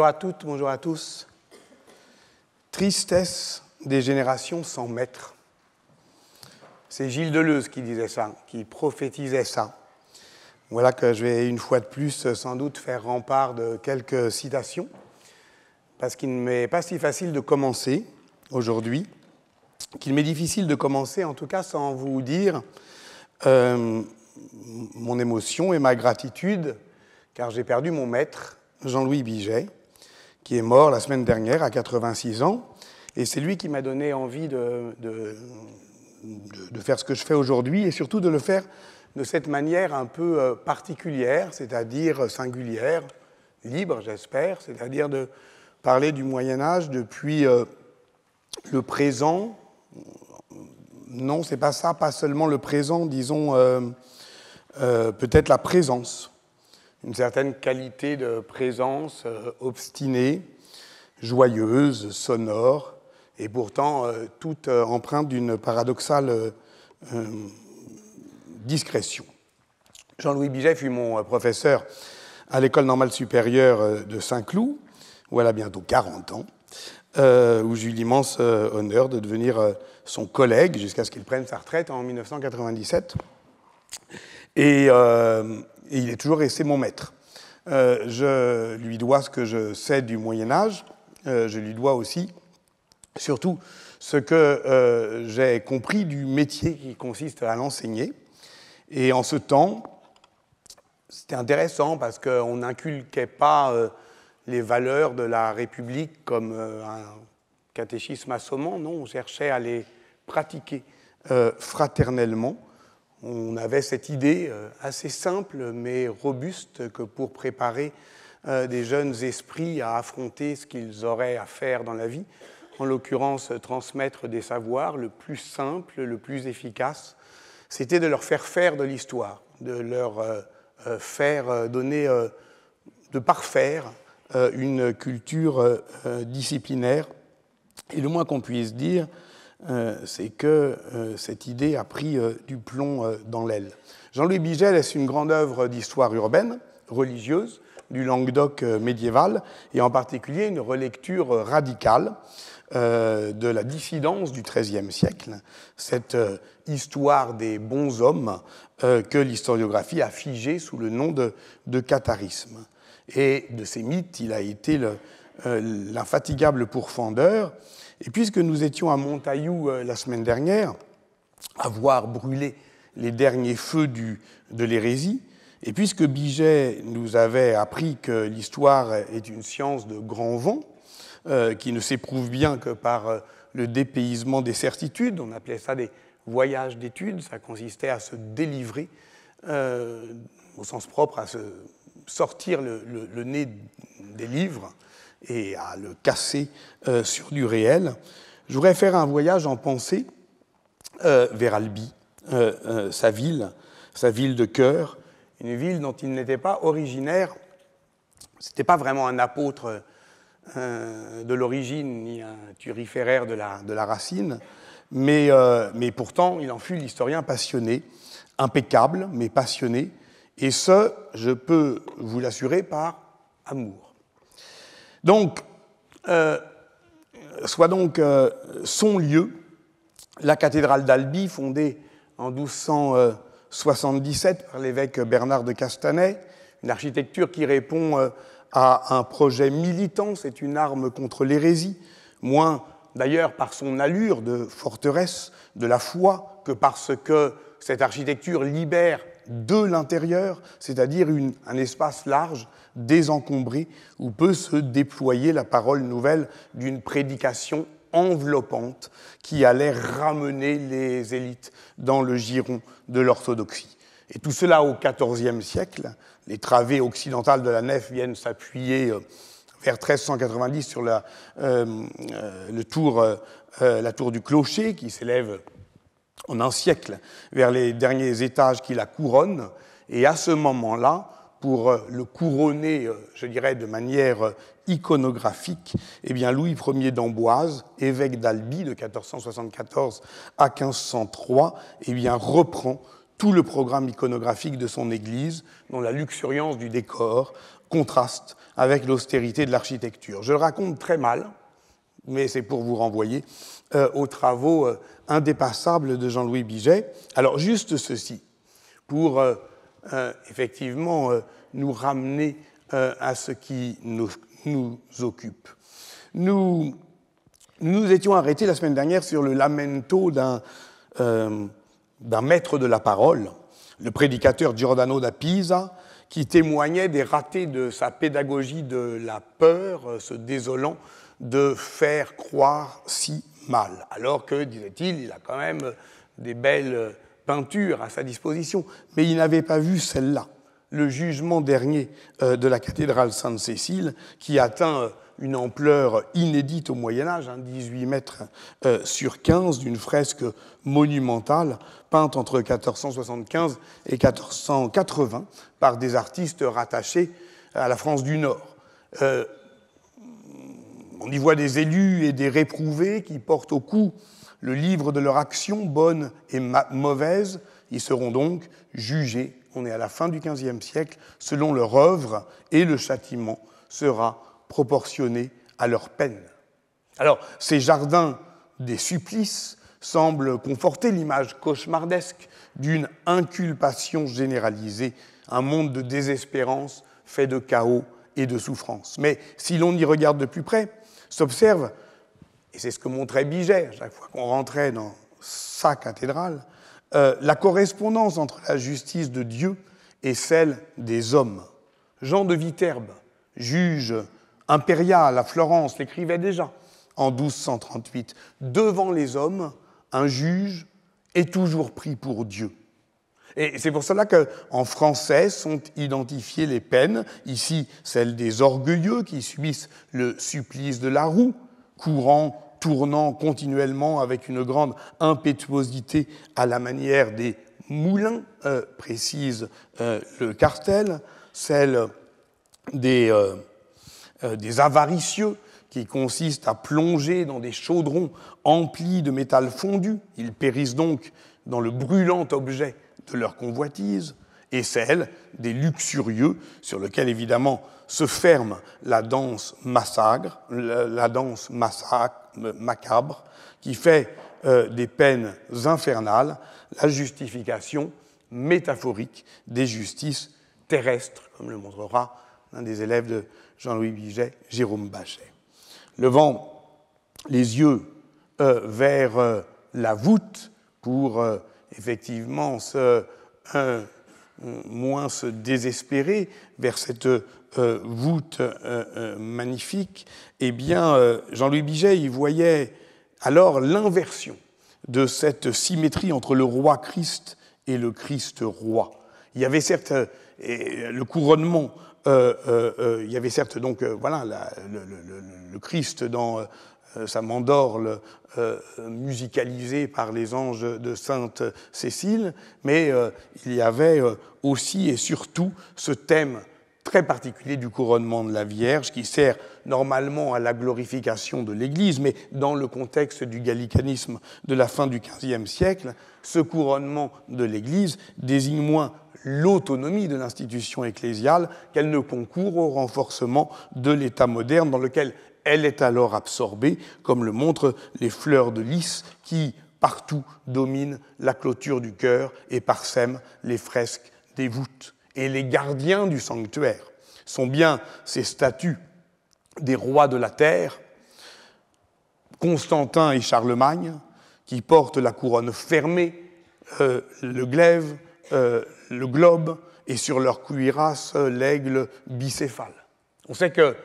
Bonjour à toutes, bonjour à tous. Tristesse des générations sans maître. C'est Gilles Deleuze qui disait ça, qui prophétisait ça. Voilà que je vais une fois de plus sans doute faire rempart de quelques citations, parce qu'il ne m'est pas si facile de commencer aujourd'hui, qu'il m'est difficile de commencer en tout cas sans vous dire euh, mon émotion et ma gratitude, car j'ai perdu mon maître, Jean-Louis Biget, qui est mort la semaine dernière à 86 ans. Et c'est lui qui m'a donné envie de, faire ce que je fais aujourd'hui et surtout de le faire de cette manière un peu euh, particulière, c'est-à-dire euh, singulière, libre, j'espère, c'est-à-dire de parler du Moyen Âge depuis euh, le présent. Non, c'est pas ça, pas seulement le présent, disons peut-être la présence une certaine qualité de présence euh, obstinée, joyeuse, sonore, et pourtant euh, toute euh, empreinte d'une paradoxale discrétion. Jean-Louis Biget fut mon professeur à l'École normale supérieure de Saint-Cloud, où elle a bientôt 40 ans, où j'ai eu l'immense honneur de devenir son collègue jusqu'à ce qu'il prenne sa retraite en 1997. Et et il est toujours resté mon maître. Euh, je lui dois ce que je sais du Moyen Âge, euh, je lui dois aussi surtout ce que euh, j'ai compris du métier qui consiste à l'enseigner. Et en ce temps, c'était intéressant parce qu'on n'inculquait pas les valeurs de la République comme un catéchisme assommant, non, on cherchait à les pratiquer fraternellement on avait cette idée euh, assez simple mais robuste que pour préparer euh, des jeunes esprits à affronter ce qu'ils auraient à faire dans la vie, en l'occurrence transmettre des savoirs, le plus simple, le plus efficace, c'était de leur faire faire de l'histoire, de leur euh, faire donner, de parfaire une culture disciplinaire. Et le moins qu'on puisse dire, euh, c'est que euh, cette idée a pris euh, du plomb dans l'aile. Jean-Louis Bigel est une grande œuvre d'histoire urbaine, religieuse, du Languedoc médiéval, et en particulier une relecture radicale de la dissidence du XIIIe siècle, cette histoire des bons hommes que l'historiographie a figée sous le nom de, de catharisme. Et de ces mythes, il a été l'infatigable pourfendeur et puisque nous étions à Montaillou euh, la semaine dernière, à voir brûler les derniers feux de l'hérésie, et puisque Biget nous avait appris que l'histoire est une science de grand vent, euh, qui ne s'éprouve bien que par euh, le dépaysement des certitudes, on appelait ça des voyages d'études, ça consistait à se délivrer, au sens propre, à se sortir le nez des livres, et à le casser euh, sur du réel. Je voudrais faire un voyage en pensée euh, vers Albi, euh, sa ville, sa ville de cœur, une ville dont il n'était pas originaire. Ce n'était pas vraiment un apôtre de l'origine ni un turiféraire de la, racine, mais pourtant il en fut l'historien passionné, impeccable, mais passionné, et ce, je peux vous l'assurer, par amour donc, euh, soit donc euh, son lieu, la cathédrale d'Albi, fondée en 1277 par l'évêque Bernard de Castanet, une architecture qui répond euh, à un projet militant, c'est une arme contre l'hérésie, moins d'ailleurs par son allure de forteresse, de la foi, que parce que cette architecture libère de l'intérieur, c'est-à-dire un espace large, désencombré, où peut se déployer la parole nouvelle d'une prédication enveloppante qui allait ramener les élites dans le giron de l'orthodoxie. Et tout cela au XIVe siècle. Les travées occidentales de la nef viennent s'appuyer euh, vers 1390 sur la, euh, euh, le tour, la tour du clocher qui s'élève en un siècle vers les derniers étages qui la couronnent. Et à ce moment-là, pour euh, le couronner, euh, je dirais, de manière euh, iconographique, eh bien Louis Ier d'Amboise, évêque d'Albi de 1474 à 1503, eh bien reprend tout le programme iconographique de son Église, dont la luxuriance du décor contraste avec l'austérité de l'architecture. Je le raconte très mal, mais c'est pour vous renvoyer aux travaux indépassable de Jean-Louis Biget. Alors juste ceci, pour euh, euh, effectivement euh, nous ramener à ce qui nous, nous occupe. Nous nous étions arrêtés la semaine dernière sur le lamento d'un maître de la parole, le prédicateur Giordano da Pisa, qui témoignait des ratés de sa pédagogie de la peur, se désolant de faire croire si alors que, disait-il, il a quand même des belles peintures à sa disposition. Mais il n'avait pas vu celle-là, le jugement dernier euh, de la cathédrale Sainte-Cécile, qui atteint euh, une ampleur inédite au Moyen Âge, 18 hein, mètres euh, sur 15, d'une fresque monumentale peinte entre 1475 et 1480 par des artistes rattachés à la France du Nord. On y voit des élus et des réprouvés qui portent au cou le livre de leur action, bonne et mauvaise. Ils seront donc jugés. On est à la fin du XVe siècle, selon leur œuvre, et le châtiment sera proportionné à leur peine. Alors, ces jardins des supplices semblent conforter l'image cauchemardesque d'une inculpation généralisée, un monde de désespérance fait de chaos et de souffrance. Mais si l'on y regarde de plus près, s'observe, et c'est ce que montrait Biget chaque fois qu'on rentrait dans sa cathédrale, euh, la correspondance entre la justice de Dieu et celle des hommes. Jean de Viterbe, juge impérial à Florence, l'écrivait déjà en 1238. Devant les hommes, un juge est toujours pris pour Dieu. Et c'est pour cela qu'en français sont identifiées les peines, ici celles des orgueilleux qui subissent le supplice de la roue, courant, tournant continuellement avec une grande impétuosité à la manière des moulins, euh, précise euh, le cartel, celle euh, des, avaricieux qui consistent à plonger dans des chaudrons emplis de métal fondu. Ils périssent donc dans le brûlant objet de leur convoitise et celle des luxurieux, sur lequel évidemment se ferme la danse massacre, la danse macabre, qui fait euh, des peines infernales la justification métaphorique des justices terrestres, comme le montrera l'un des élèves de Jean-Louis Biget, Jérôme Bachet. Levant les yeux euh, vers euh, la voûte pour effectivement se, moins se désespérer vers cette euh, voûte euh, euh, magnifique, eh bien, Jean-Louis Biget il voyait alors l'inversion de cette symétrie entre le roi Christ et le Christ roi. Il y avait certes le couronnement, il y avait certes donc voilà le, Christ dans euh, ça le euh, musicalisé par les anges de Sainte Cécile, mais euh, il y avait aussi et surtout ce thème très particulier du couronnement de la Vierge, qui sert normalement à la glorification de l'Église, mais dans le contexte du gallicanisme de la fin du XVe siècle, ce couronnement de l'Église désigne moins l'autonomie de l'institution ecclésiale qu'elle ne concourt au renforcement de l'État moderne dans lequel elle est alors absorbée, comme le montrent les fleurs de lys qui, partout, dominent la clôture du cœur et parsèment les fresques des voûtes. Et les gardiens du sanctuaire sont bien ces statues des rois de la terre, Constantin et Charlemagne, qui portent la couronne fermée, euh, le glaive, euh, le globe, et sur leur cuirasse euh, l'aigle bicéphale. On sait que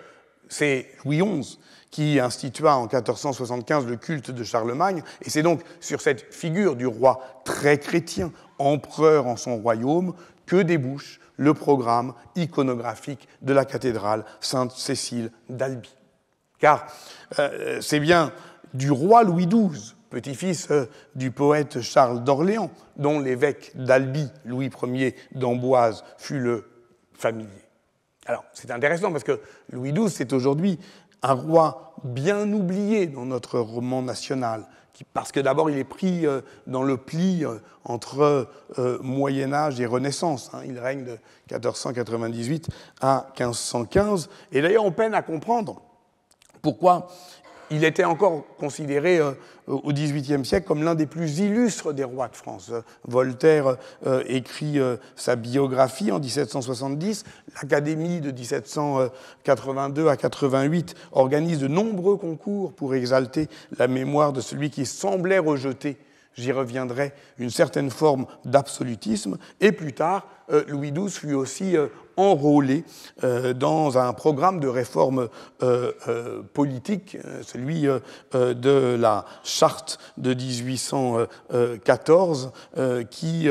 c'est Louis XI qui institua en 1475 le culte de Charlemagne, et c'est donc sur cette figure du roi très chrétien, empereur en son royaume, que débouche le programme iconographique de la cathédrale Sainte-Cécile d'Albi. Car euh, c'est bien du roi Louis XII, petit-fils euh, du poète Charles d'Orléans, dont l'évêque d'Albi, Louis Ier d'Amboise, fut le familier. Alors, c'est intéressant parce que Louis XII, c'est aujourd'hui un roi bien oublié dans notre roman national, parce que d'abord il est pris euh, dans le pli euh, entre euh, Moyen Âge et Renaissance. Hein. Il règne de 1498 à 1515, et d'ailleurs on peine à comprendre pourquoi il était encore considéré euh, au XVIIIe siècle comme l'un des plus illustres des rois de France. Voltaire euh, écrit euh, sa biographie en 1770. L'Académie de 1782 à 88 organise de nombreux concours pour exalter la mémoire de celui qui semblait rejeter j'y reviendrai, une certaine forme d'absolutisme. Et plus tard, Louis XII fut aussi enrôlé euh, dans un programme de réforme euh, euh, politique, celui de la charte de 1814, qui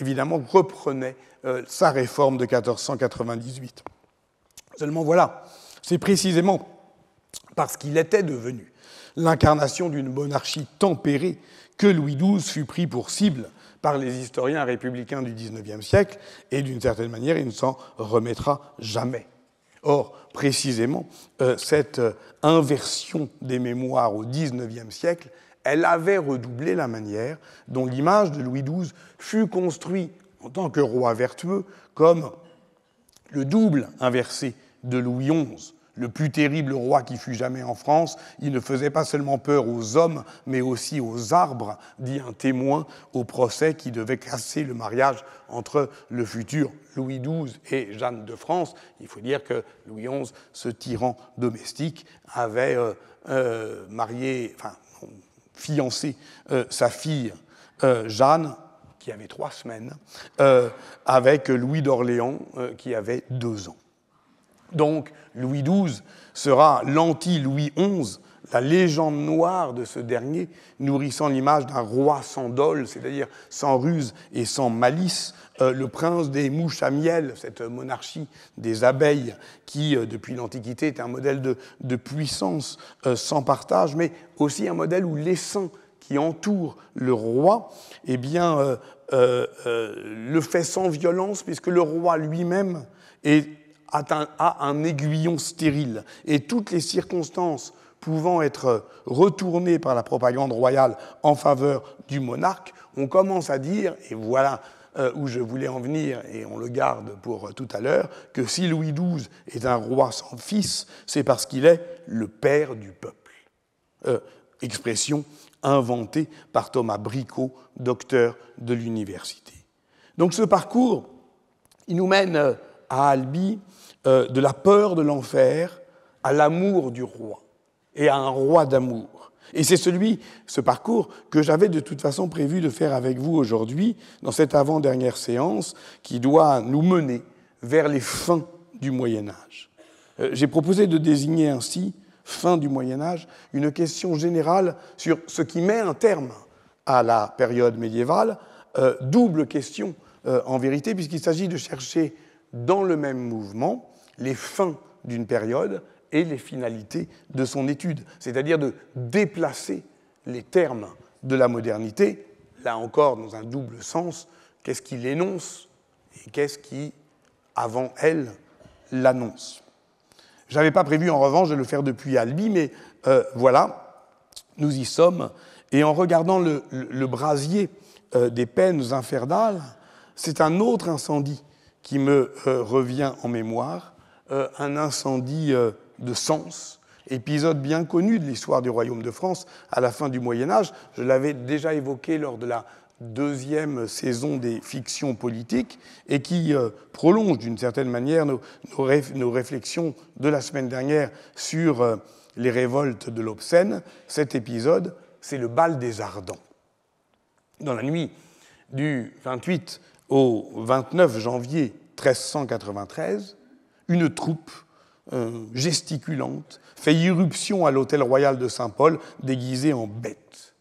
évidemment reprenait sa réforme de 1498. Seulement voilà, c'est précisément parce qu'il était devenu l'incarnation d'une monarchie tempérée que Louis XII fut pris pour cible par les historiens républicains du XIXe siècle, et d'une certaine manière, il ne s'en remettra jamais. Or, précisément, euh, cette euh, inversion des mémoires au XIXe siècle, elle avait redoublé la manière dont l'image de Louis XII fut construite en tant que roi vertueux comme le double inversé de Louis XI, le plus terrible roi qui fut jamais en France, il ne faisait pas seulement peur aux hommes, mais aussi aux arbres, dit un témoin au procès qui devait casser le mariage entre le futur Louis XII et Jeanne de France. Il faut dire que Louis XI, ce tyran domestique, avait euh, euh, marié, enfin, fiancé euh, sa fille Jeanne qui avait trois semaines, avec Louis d'Orléans, qui avait deux ans. Donc Louis XII sera l'anti-Louis XI, la légende noire de ce dernier, nourrissant l'image d'un roi sans dol, c'est-à-dire sans ruse et sans malice, euh, le prince des mouches à miel, cette monarchie des abeilles qui, euh, depuis l'Antiquité, est un modèle de, puissance euh, sans partage, mais aussi un modèle où saints qui entourent le roi, eh bien, le fait sans violence, puisque le roi lui-même est à un aiguillon stérile. Et toutes les circonstances pouvant être retournées par la propagande royale en faveur du monarque, on commence à dire, et voilà euh, où je voulais en venir, et on le garde pour euh, tout à l'heure, que si Louis XII est un roi sans fils, c'est parce qu'il est le père du peuple. Euh, expression inventée par Thomas Bricot, docteur de l'université. Donc ce parcours, il nous mène à Albi euh, de la peur de l'enfer à l'amour du roi et à un roi d'amour. Et c'est celui, ce parcours que j'avais de toute façon prévu de faire avec vous aujourd'hui dans cette avant-dernière séance qui doit nous mener vers les fins du Moyen Âge. Euh, j'ai proposé de désigner ainsi, fin du Moyen Âge, une question générale sur ce qui met un terme à la période médiévale, euh, double question en vérité, puisqu'il s'agit de chercher dans le même mouvement les fins d'une période et les finalités de son étude, c'est-à-dire de déplacer les termes de la modernité, là encore dans un double sens, qu'est-ce qui l'énonce et qu'est-ce qui, avant elle, l'annonce. Je n'avais pas prévu en revanche de le faire depuis Albi, mais euh, voilà, nous y sommes. Et en regardant le, brasier euh, des peines infernales, c'est un autre incendie qui me euh, revient en mémoire, euh, un incendie euh, de Sens, épisode bien connu de l'histoire du royaume de France à la fin du Moyen Âge. Je l'avais déjà évoqué lors de la deuxième saison des fictions politiques et qui prolonge d'une certaine manière nos, réflexions de la semaine dernière sur les révoltes de l'obscène. Cet épisode, c'est le bal des Ardents. Dans la nuit du 28 au 29 janvier 1393, une troupe euh, gesticulante fait irruption à l'hôtel royal de Saint-Paul déguisée en bêtes,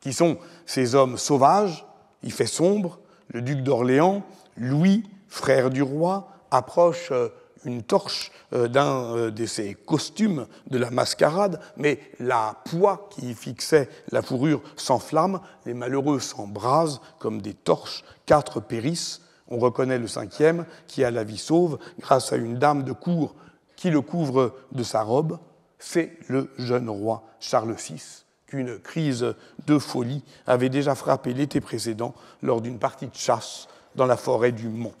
Qui sont ces hommes sauvages Il fait sombre, le duc d'Orléans, Louis, frère du roi, approche euh, une torche euh, d'un euh, de ses costumes de la mascarade, mais la poix qui fixait la fourrure s'enflamme, les malheureux s'embrasent comme des torches, quatre périssent, on reconnaît le cinquième qui a la vie sauve grâce à une dame de cour qui le couvre de sa robe, c'est le jeune roi Charles VI qu'une crise de folie avait déjà frappé l'été précédent lors d'une partie de chasse dans la forêt du Mont.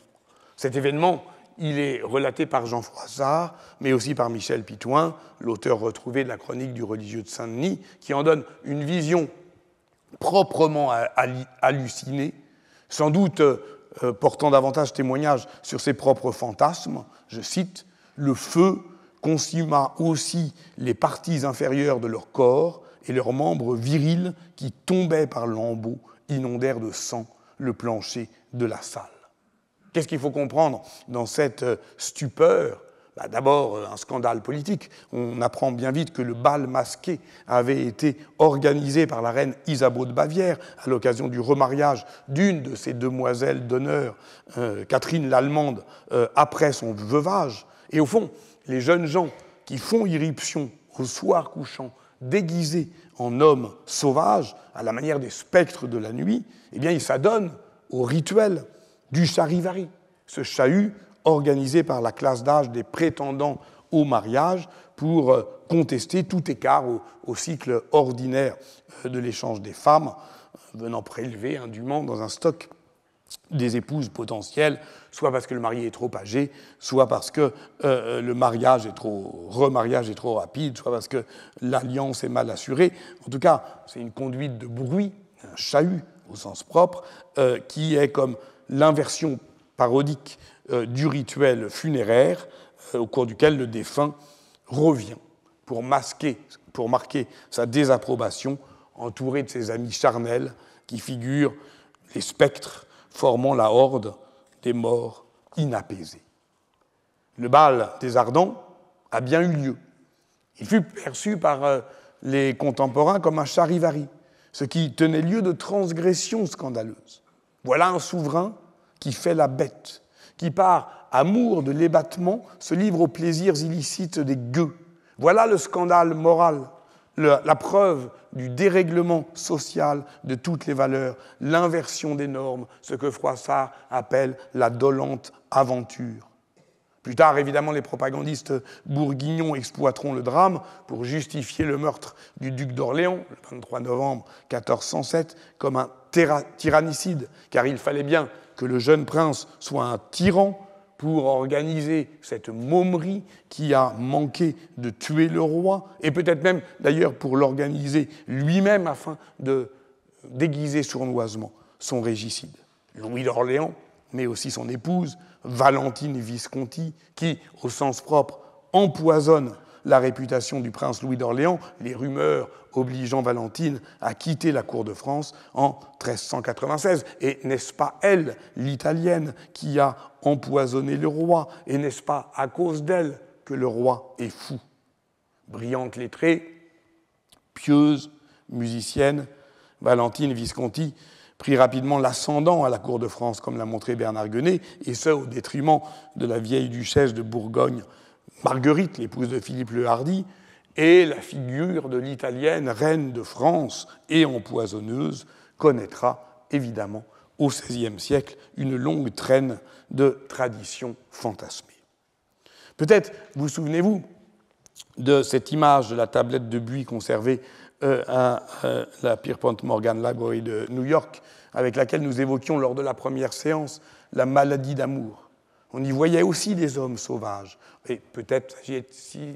Cet événement il est relaté par Jean Froissart, mais aussi par Michel Pitouin, l'auteur retrouvé de la chronique du religieux de Saint-Denis, qui en donne une vision proprement hallucinée, sans doute euh, euh, portant davantage témoignage sur ses propres fantasmes. Je cite Le feu consuma aussi les parties inférieures de leur corps et leurs membres virils qui tombaient par lambeaux, inondèrent de sang le plancher de la salle. Qu'est-ce qu'il faut comprendre dans cette euh, stupeur bah, D'abord, euh, un scandale politique. On apprend bien vite que le bal masqué avait été organisé par la reine Isabeau de Bavière à l'occasion du remariage d'une de ses demoiselles d'honneur, euh, Catherine l'Allemande, après son veuvage. Et au fond, les jeunes gens qui font irruption au soir couchant, déguisés en hommes sauvages, à la manière des spectres de la nuit, eh bien, ils s'adonnent au rituel du charivari, ce chahut organisé par la classe d'âge des prétendants au mariage pour euh, contester tout écart au, cycle ordinaire euh, de l'échange des femmes, euh, venant prélever indûment dans un stock des épouses potentielles, soit parce que le mari est trop âgé, soit parce que le mariage est trop remariage est trop rapide, soit parce que l'alliance est mal assurée. En tout cas, c'est une conduite de bruit, un chahut au sens propre, qui est comme l'inversion parodique euh, du rituel funéraire euh, au cours duquel le défunt revient pour, masquer, pour marquer sa désapprobation entouré de ses amis charnels qui figurent les spectres formant la horde des morts inapaisés. Le bal des Ardents a bien eu lieu. Il fut perçu par euh, les contemporains comme un charivari, ce qui tenait lieu de transgression scandaleuse. Voilà un souverain qui fait la bête, qui par amour de l'ébattement se livre aux plaisirs illicites des gueux. Voilà le scandale moral, la preuve du dérèglement social de toutes les valeurs, l'inversion des normes, ce que Froissart appelle la dolente aventure. Plus tard, évidemment, les propagandistes bourguignons exploiteront le drame pour justifier le meurtre du duc d'Orléans, le 23 novembre 1407, comme un tyrannicide, car il fallait bien que le jeune prince soit un tyran pour organiser cette momerie qui a manqué de tuer le roi, et peut-être même d'ailleurs pour l'organiser lui-même afin de déguiser sournoisement son régicide. Louis d'Orléans, mais aussi son épouse, Valentine Visconti, qui, au sens propre, empoisonne la réputation du prince Louis d'Orléans, les rumeurs obligeant Valentine à quitter la cour de France en 1396. Et n'est-ce pas elle, l'italienne, qui a empoisonné le roi Et n'est-ce pas à cause d'elle que le roi est fou Brillante lettrée, pieuse, musicienne, Valentine Visconti prit rapidement l'ascendant à la cour de France, comme l'a montré Bernard Guenet, et ce au détriment de la vieille duchesse de Bourgogne Marguerite, l'épouse de Philippe le Hardy, et la figure de l'italienne reine de France et empoisonneuse connaîtra évidemment au XVIe siècle une longue traîne de traditions fantasmées. Peut-être vous souvenez-vous de cette image de la tablette de buis conservée euh, à euh, la Pierpont Morgan Library de New York, avec laquelle nous évoquions lors de la première séance la maladie d'amour. On y voyait aussi des hommes sauvages, et peut-être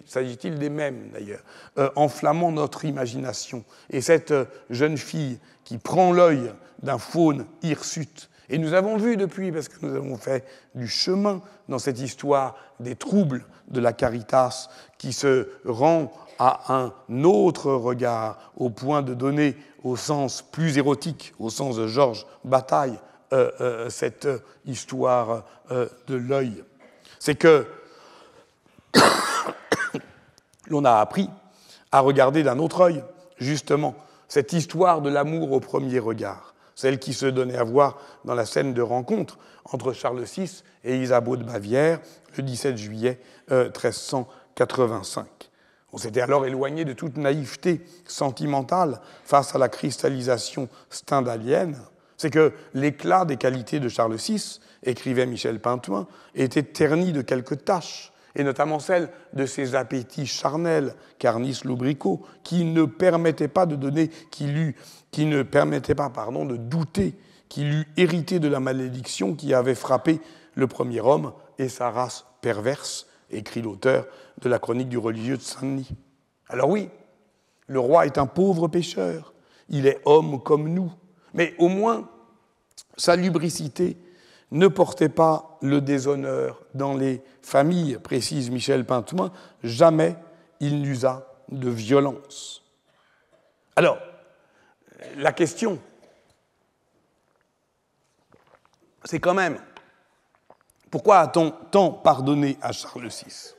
s'agit-il des mêmes d'ailleurs, euh, enflammant notre imagination. Et cette euh, jeune fille qui prend l'œil d'un faune hirsute, et nous avons vu depuis, parce que nous avons fait du chemin dans cette histoire des troubles de la caritas qui se rend à un autre regard, au point de donner au sens plus érotique, au sens de Georges Bataille, euh, euh, cette euh, histoire de l'œil. C'est que l'on a appris à regarder d'un autre œil, justement, cette histoire de l'amour au premier regard, celle qui se donnait à voir dans la scène de rencontre entre Charles VI et Isabeau de Bavière le 17 juillet 1385. On s'était alors éloigné de toute naïveté sentimentale face à la cristallisation stendhalienne c'est que l'éclat des qualités de Charles VI, écrivait Michel Pintoin, était terni de quelques tâches, et notamment celle de ses appétits charnels, carnis lubrico, qui ne permettaient pas de donner, qui, ne pas, de douter qu'il eût hérité de la malédiction qui avait frappé le premier homme et sa race perverse, écrit l'auteur de la chronique du religieux de Saint-Denis. Alors oui, le roi est un pauvre pécheur, il est homme comme nous, mais au moins, sa lubricité ne portait pas le déshonneur dans les familles, précise Michel Pintoin, jamais il n'usa de violence. Alors, la question, c'est quand même, pourquoi a-t-on tant pardonné à Charles VI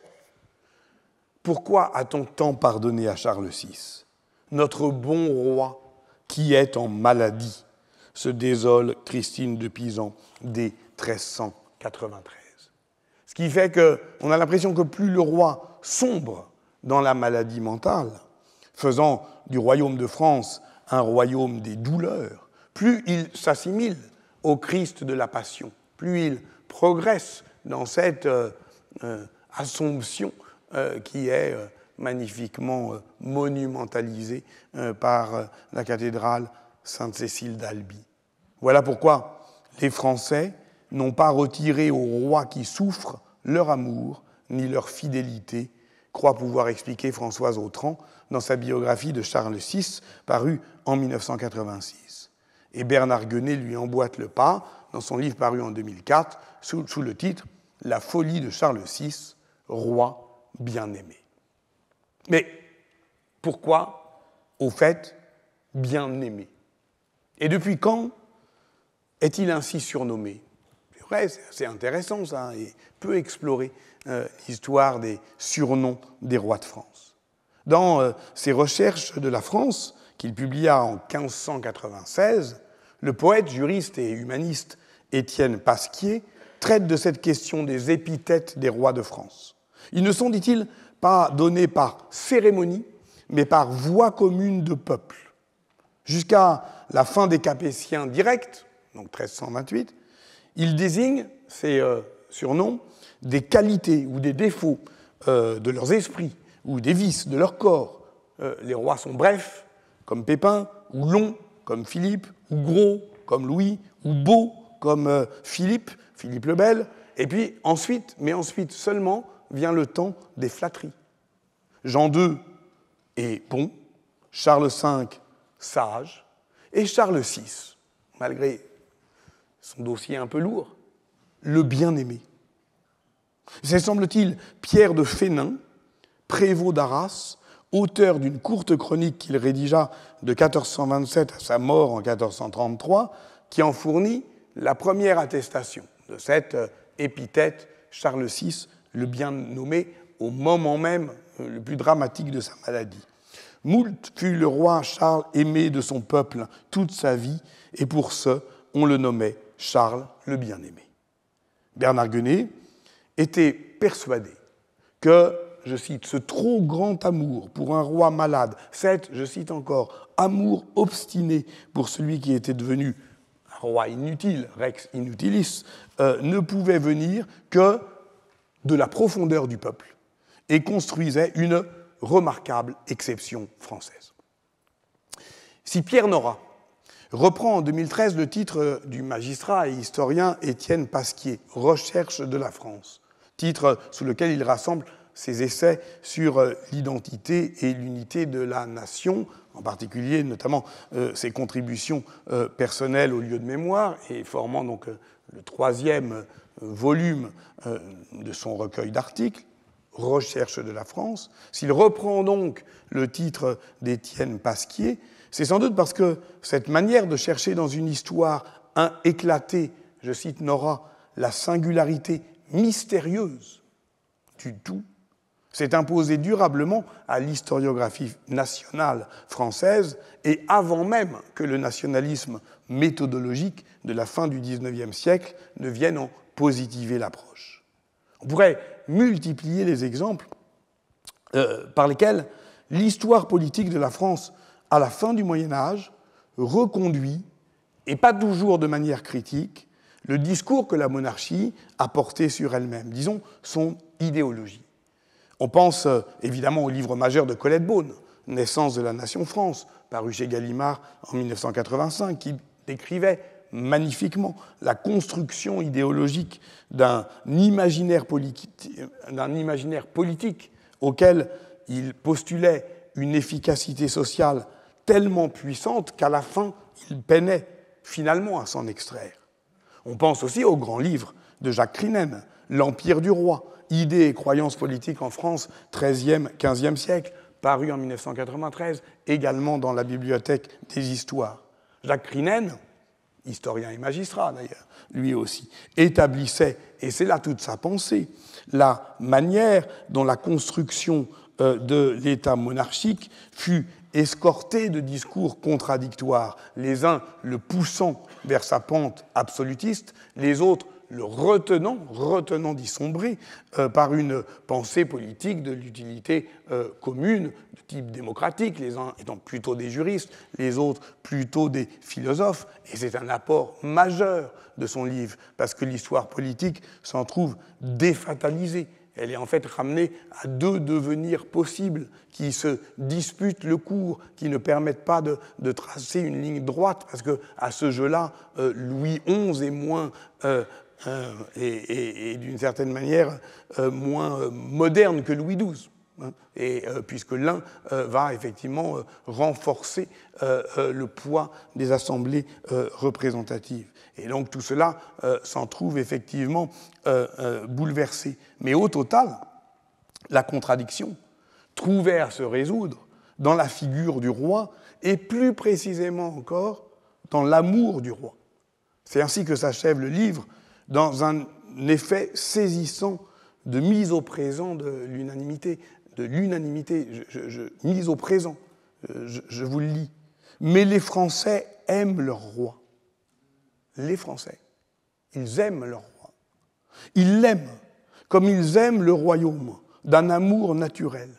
Pourquoi a-t-on tant pardonné à Charles VI Notre bon roi qui est en maladie, se désole Christine de Pisan dès 1393. Ce qui fait qu'on a l'impression que plus le roi sombre dans la maladie mentale, faisant du royaume de France un royaume des douleurs, plus il s'assimile au Christ de la Passion, plus il progresse dans cette euh, euh, assomption euh, qui est magnifiquement euh, monumentalisé euh, par euh, la cathédrale Sainte-Cécile d'Albi. Voilà pourquoi les Français n'ont pas retiré au roi qui souffre leur amour ni leur fidélité, croit pouvoir expliquer Françoise Autran dans sa biographie de Charles VI, parue en 1986. Et Bernard Guenet lui emboîte le pas dans son livre paru en 2004 sous le titre La folie de Charles VI, roi bien-aimé. Mais pourquoi, au fait, bien-aimé Et depuis quand est-il ainsi surnommé C'est vrai, c'est intéressant ça, hein, et peut explorer euh, l'histoire des surnoms des rois de France. Dans euh, ses recherches de la France, qu'il publia en 1596, le poète, juriste et humaniste Étienne Pasquier traite de cette question des épithètes des rois de France. Ils ne sont, dit-il, pas donné par cérémonie, mais par voie commune de peuple. Jusqu'à la fin des Capétiens directs, donc 1328, ils désignent, ces euh, surnoms des qualités ou des défauts euh, de leurs esprits ou des vices de leur corps. Euh, les rois sont brefs, comme Pépin, ou longs, comme Philippe, ou gros, comme Louis, ou beaux, comme Philippe, Philippe le Bel. Et puis ensuite, mais ensuite seulement, vient le temps des flatteries. Jean II est bon, Charles V sage, et Charles VI, malgré son dossier un peu lourd, le bien-aimé. C'est, semble-t-il, Pierre de Fénin, prévôt d'Arras, auteur d'une courte chronique qu'il rédigea de 1427 à sa mort en 1433, qui en fournit la première attestation de cette euh, épithète Charles VI le bien nommé au moment même euh, le plus dramatique de sa maladie. Moult fut le roi Charles aimé de son peuple toute sa vie, et pour ce, on le nommait Charles le Bien-aimé. Bernard Guenet était persuadé que, je cite, ce trop grand amour pour un roi malade, cet, je cite encore, amour obstiné pour celui qui était devenu un roi inutile, rex inutilis, euh, ne pouvait venir que de la profondeur du peuple et construisait une remarquable exception française. Si Pierre Nora reprend en 2013 le titre du magistrat et historien Étienne Pasquier, Recherche de la France, titre sous lequel il rassemble ses essais sur euh, l'identité et l'unité de la nation, en particulier notamment euh, ses contributions euh, personnelles au lieu de mémoire, et formant donc le troisième volume euh, de son recueil d'articles, Recherche de la France, s'il reprend donc le titre d'Étienne Pasquier, c'est sans doute parce que cette manière de chercher dans une histoire un éclaté, je cite Nora, la singularité mystérieuse du tout, s'est imposée durablement à l'historiographie nationale française et avant même que le nationalisme méthodologique de la fin du XIXe siècle ne vienne en positiver l'approche. On pourrait multiplier les exemples euh, par lesquels l'histoire politique de la France à la fin du Moyen Âge reconduit, et pas toujours de manière critique, le discours que la monarchie a porté sur elle-même, disons son idéologie. On pense euh, évidemment au livre majeur de Colette Beaune, Naissance de la nation France, paru chez Gallimard en 1985, qui décrivait magnifiquement la construction idéologique d'un imaginaire, imaginaire, politique auquel il postulait une efficacité sociale tellement puissante qu'à la fin, il peinait finalement à s'en extraire. On pense aussi au grand livre de Jacques Crinen, L'Empire du Roi, idées et croyances politiques en France, xiiie e siècle, paru en 1993, également dans la Bibliothèque des Histoires. Jacques Crinen, historien et magistrat d'ailleurs, lui aussi, établissait, et c'est là toute sa pensée, la manière dont la construction euh, de l'État monarchique fut escortée de discours contradictoires, les uns le poussant vers sa pente absolutiste, les autres le retenant, retenant d'y sombrer, euh, par une pensée politique de l'utilité euh, commune, de type démocratique, les uns étant plutôt des juristes, les autres plutôt des philosophes. Et c'est un apport majeur de son livre, parce que l'histoire politique s'en trouve défatalisée. Elle est en fait ramenée à deux devenirs possibles qui se disputent le cours, qui ne permettent pas de, tracer une ligne droite, parce que à ce jeu-là, euh, Louis XI est moins euh, et, d'une certaine manière euh, moins euh, moderne que Louis XII. Hein. et, puisque l'un va effectivement renforcer le poids des assemblées représentatives. Et donc tout cela s'en trouve effectivement bouleversé. Mais au total, la contradiction trouvait à se résoudre dans la figure du roi et plus précisément encore dans l'amour du roi. C'est ainsi que s'achève le livre dans un effet saisissant de mise au présent de l'unanimité, de l'unanimité, mise au présent, euh, je vous le lis. Mais les Français aiment leur roi. Les Français, ils aiment leur roi. Ils l'aiment comme ils aiment le royaume, d'un amour naturel.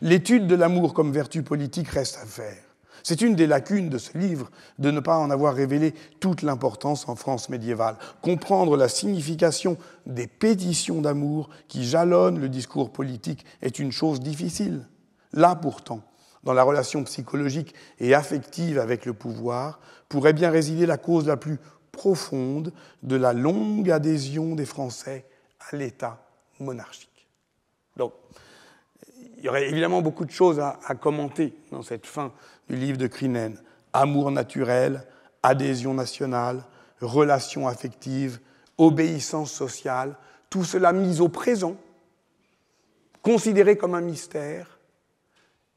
L'étude de l'amour comme vertu politique reste à faire. C'est une des lacunes de ce livre, de ne pas en avoir révélé toute l'importance en France médiévale. Comprendre la signification des pétitions d'amour qui jalonnent le discours politique est une chose difficile. Là pourtant, dans la relation psychologique et affective avec le pouvoir, pourrait bien résider la cause la plus profonde de la longue adhésion des Français à l'État monarchique. Donc, il y aurait évidemment beaucoup de choses à, à commenter dans cette fin du livre de Krinen, Amour naturel, adhésion nationale, relations affectives, obéissance sociale, tout cela mis au présent, considéré comme un mystère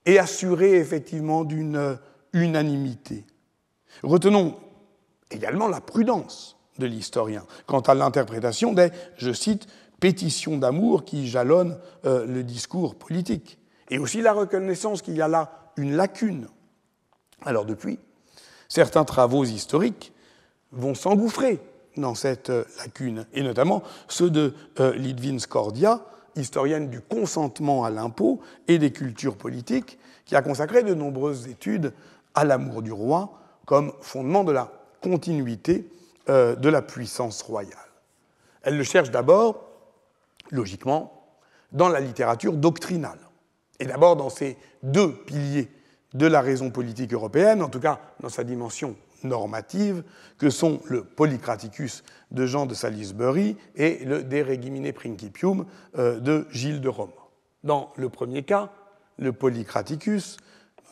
et assuré effectivement d'une euh, unanimité. Retenons également la prudence de l'historien quant à l'interprétation des, je cite, pétitions d'amour qui jalonnent euh, le discours politique, et aussi la reconnaissance qu'il y a là une lacune alors depuis, certains travaux historiques vont s'engouffrer dans cette euh, lacune, et notamment ceux de euh, Scordia, historienne du consentement à l'impôt et des cultures politiques, qui a consacré de nombreuses études à l'amour du roi comme fondement de la continuité euh, de la puissance royale. Elle le cherche d'abord, logiquement, dans la littérature doctrinale, et d'abord dans ces deux piliers de la raison politique européenne, en tout cas dans sa dimension normative, que sont le Polycraticus de Jean de Salisbury et le De Regimine Principium euh, de Gilles de Rome. Dans le premier cas, le Polycraticus,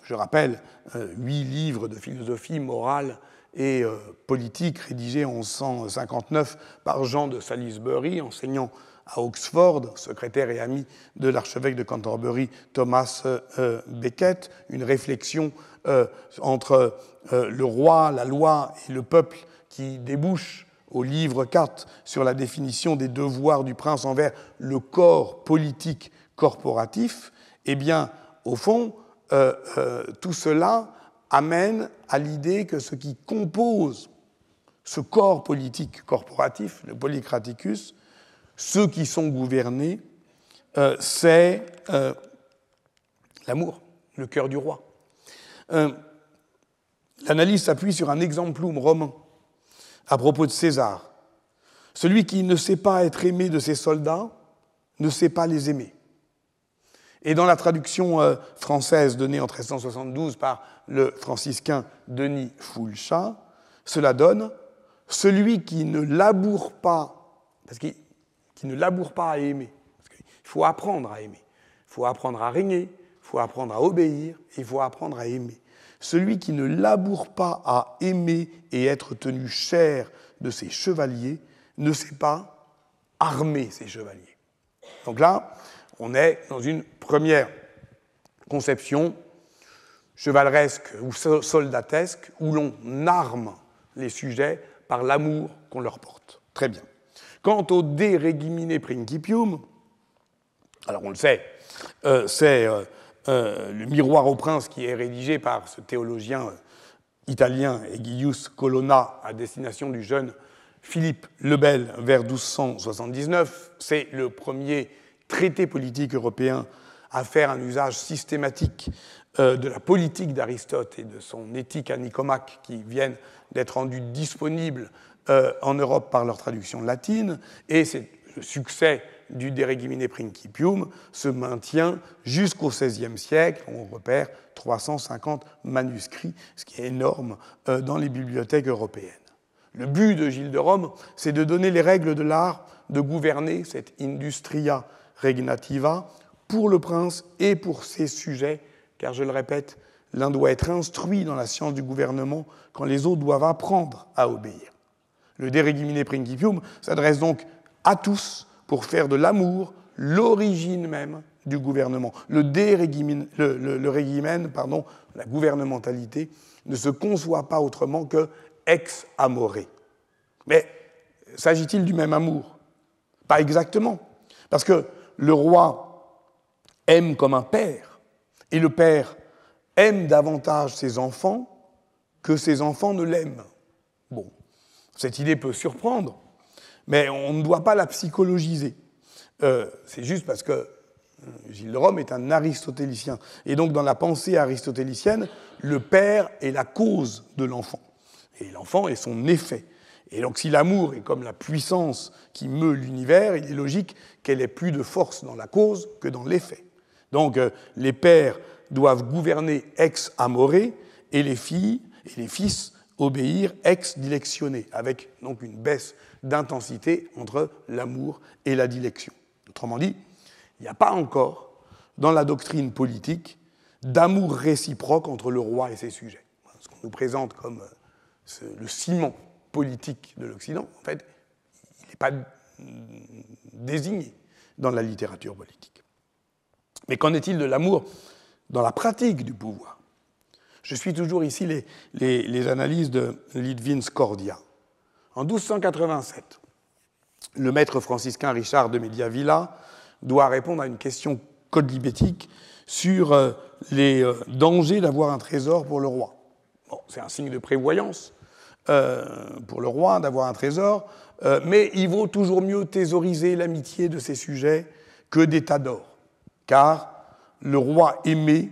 je rappelle, euh, huit livres de philosophie morale et euh, politique rédigés en 159 par Jean de Salisbury, enseignant à Oxford, secrétaire et ami de l'archevêque de Canterbury Thomas euh, Beckett, une réflexion euh, entre euh, le roi, la loi et le peuple qui débouche au livre 4 sur la définition des devoirs du prince envers le corps politique corporatif, eh bien, au fond, tout cela amène à l'idée que ce qui compose ce corps politique corporatif, le polycraticus, ceux qui sont gouvernés, euh, c'est euh, l'amour, le cœur du roi. Euh, L'analyse s'appuie sur un exemplum romain à propos de César. Celui qui ne sait pas être aimé de ses soldats ne sait pas les aimer. Et dans la traduction française donnée en 1372 par le franciscain Denis Foulchat, cela donne celui qui ne laboure pas, parce qu'il qui ne laboure pas à aimer. Il faut apprendre à aimer. Il faut apprendre à régner, il faut apprendre à obéir, et il faut apprendre à aimer. Celui qui ne laboure pas à aimer et être tenu cher de ses chevaliers ne sait pas armer ses chevaliers. Donc là, on est dans une première conception chevaleresque ou soldatesque où l'on arme les sujets par l'amour qu'on leur porte. Très bien. Quant au de regimine principium, alors on le sait, euh, c'est euh, euh, le miroir au prince qui est rédigé par ce théologien italien Egius Colonna à destination du jeune Philippe Lebel vers 1279. C'est le premier traité politique européen à faire un usage systématique de la politique d'Aristote et de son éthique à Nicomac qui viennent d'être rendus disponibles euh, en Europe par leur traduction latine, et le succès du De Regimine Principium se maintient jusqu'au XVIe siècle. On repère 350 manuscrits, ce qui est énorme, euh, dans les bibliothèques européennes. Le but de Gilles de Rome, c'est de donner les règles de l'art, de gouverner cette industria regnativa pour le prince et pour ses sujets, car je le répète, l'un doit être instruit dans la science du gouvernement quand les autres doivent apprendre à obéir. Le Deregimine Principium s'adresse donc à tous pour faire de l'amour l'origine même du gouvernement. Le, le, le, le pardon, la gouvernementalité, ne se conçoit pas autrement que ex amore. Mais s'agit-il du même amour Pas exactement. Parce que le roi aime comme un père, et le père aime davantage ses enfants que ses enfants ne l'aiment. Cette idée peut surprendre, mais on ne doit pas la psychologiser. Euh, c'est juste parce que euh, Gilles de Rome est un aristotélicien. Et donc, dans la pensée aristotélicienne, le père est la cause de l'enfant. Et l'enfant est son effet. Et donc, si l'amour est comme la puissance qui meut l'univers, il est logique qu'elle ait plus de force dans la cause que dans l'effet. Donc, euh, les pères doivent gouverner ex amore et les filles et les fils obéir ex dilectionné, avec donc une baisse d'intensité entre l'amour et la dilection. Autrement dit, il n'y a pas encore dans la doctrine politique d'amour réciproque entre le roi et ses sujets. Ce qu'on nous présente comme euh, le ciment politique de l'Occident, en fait, il n'est pas mm, désigné dans la littérature politique. Mais qu'en est-il de l'amour dans la pratique du pouvoir je suis toujours ici les, analyses de Litvin Scordia. En 1287, le maître franciscain Richard de Mediavilla doit répondre à une question codibétique sur euh, les euh, dangers d'avoir un trésor pour le roi. c'est un signe de prévoyance euh, pour le roi d'avoir un trésor, mais il vaut toujours mieux thésauriser l'amitié de ses sujets que des tas d'or, car le roi aimé,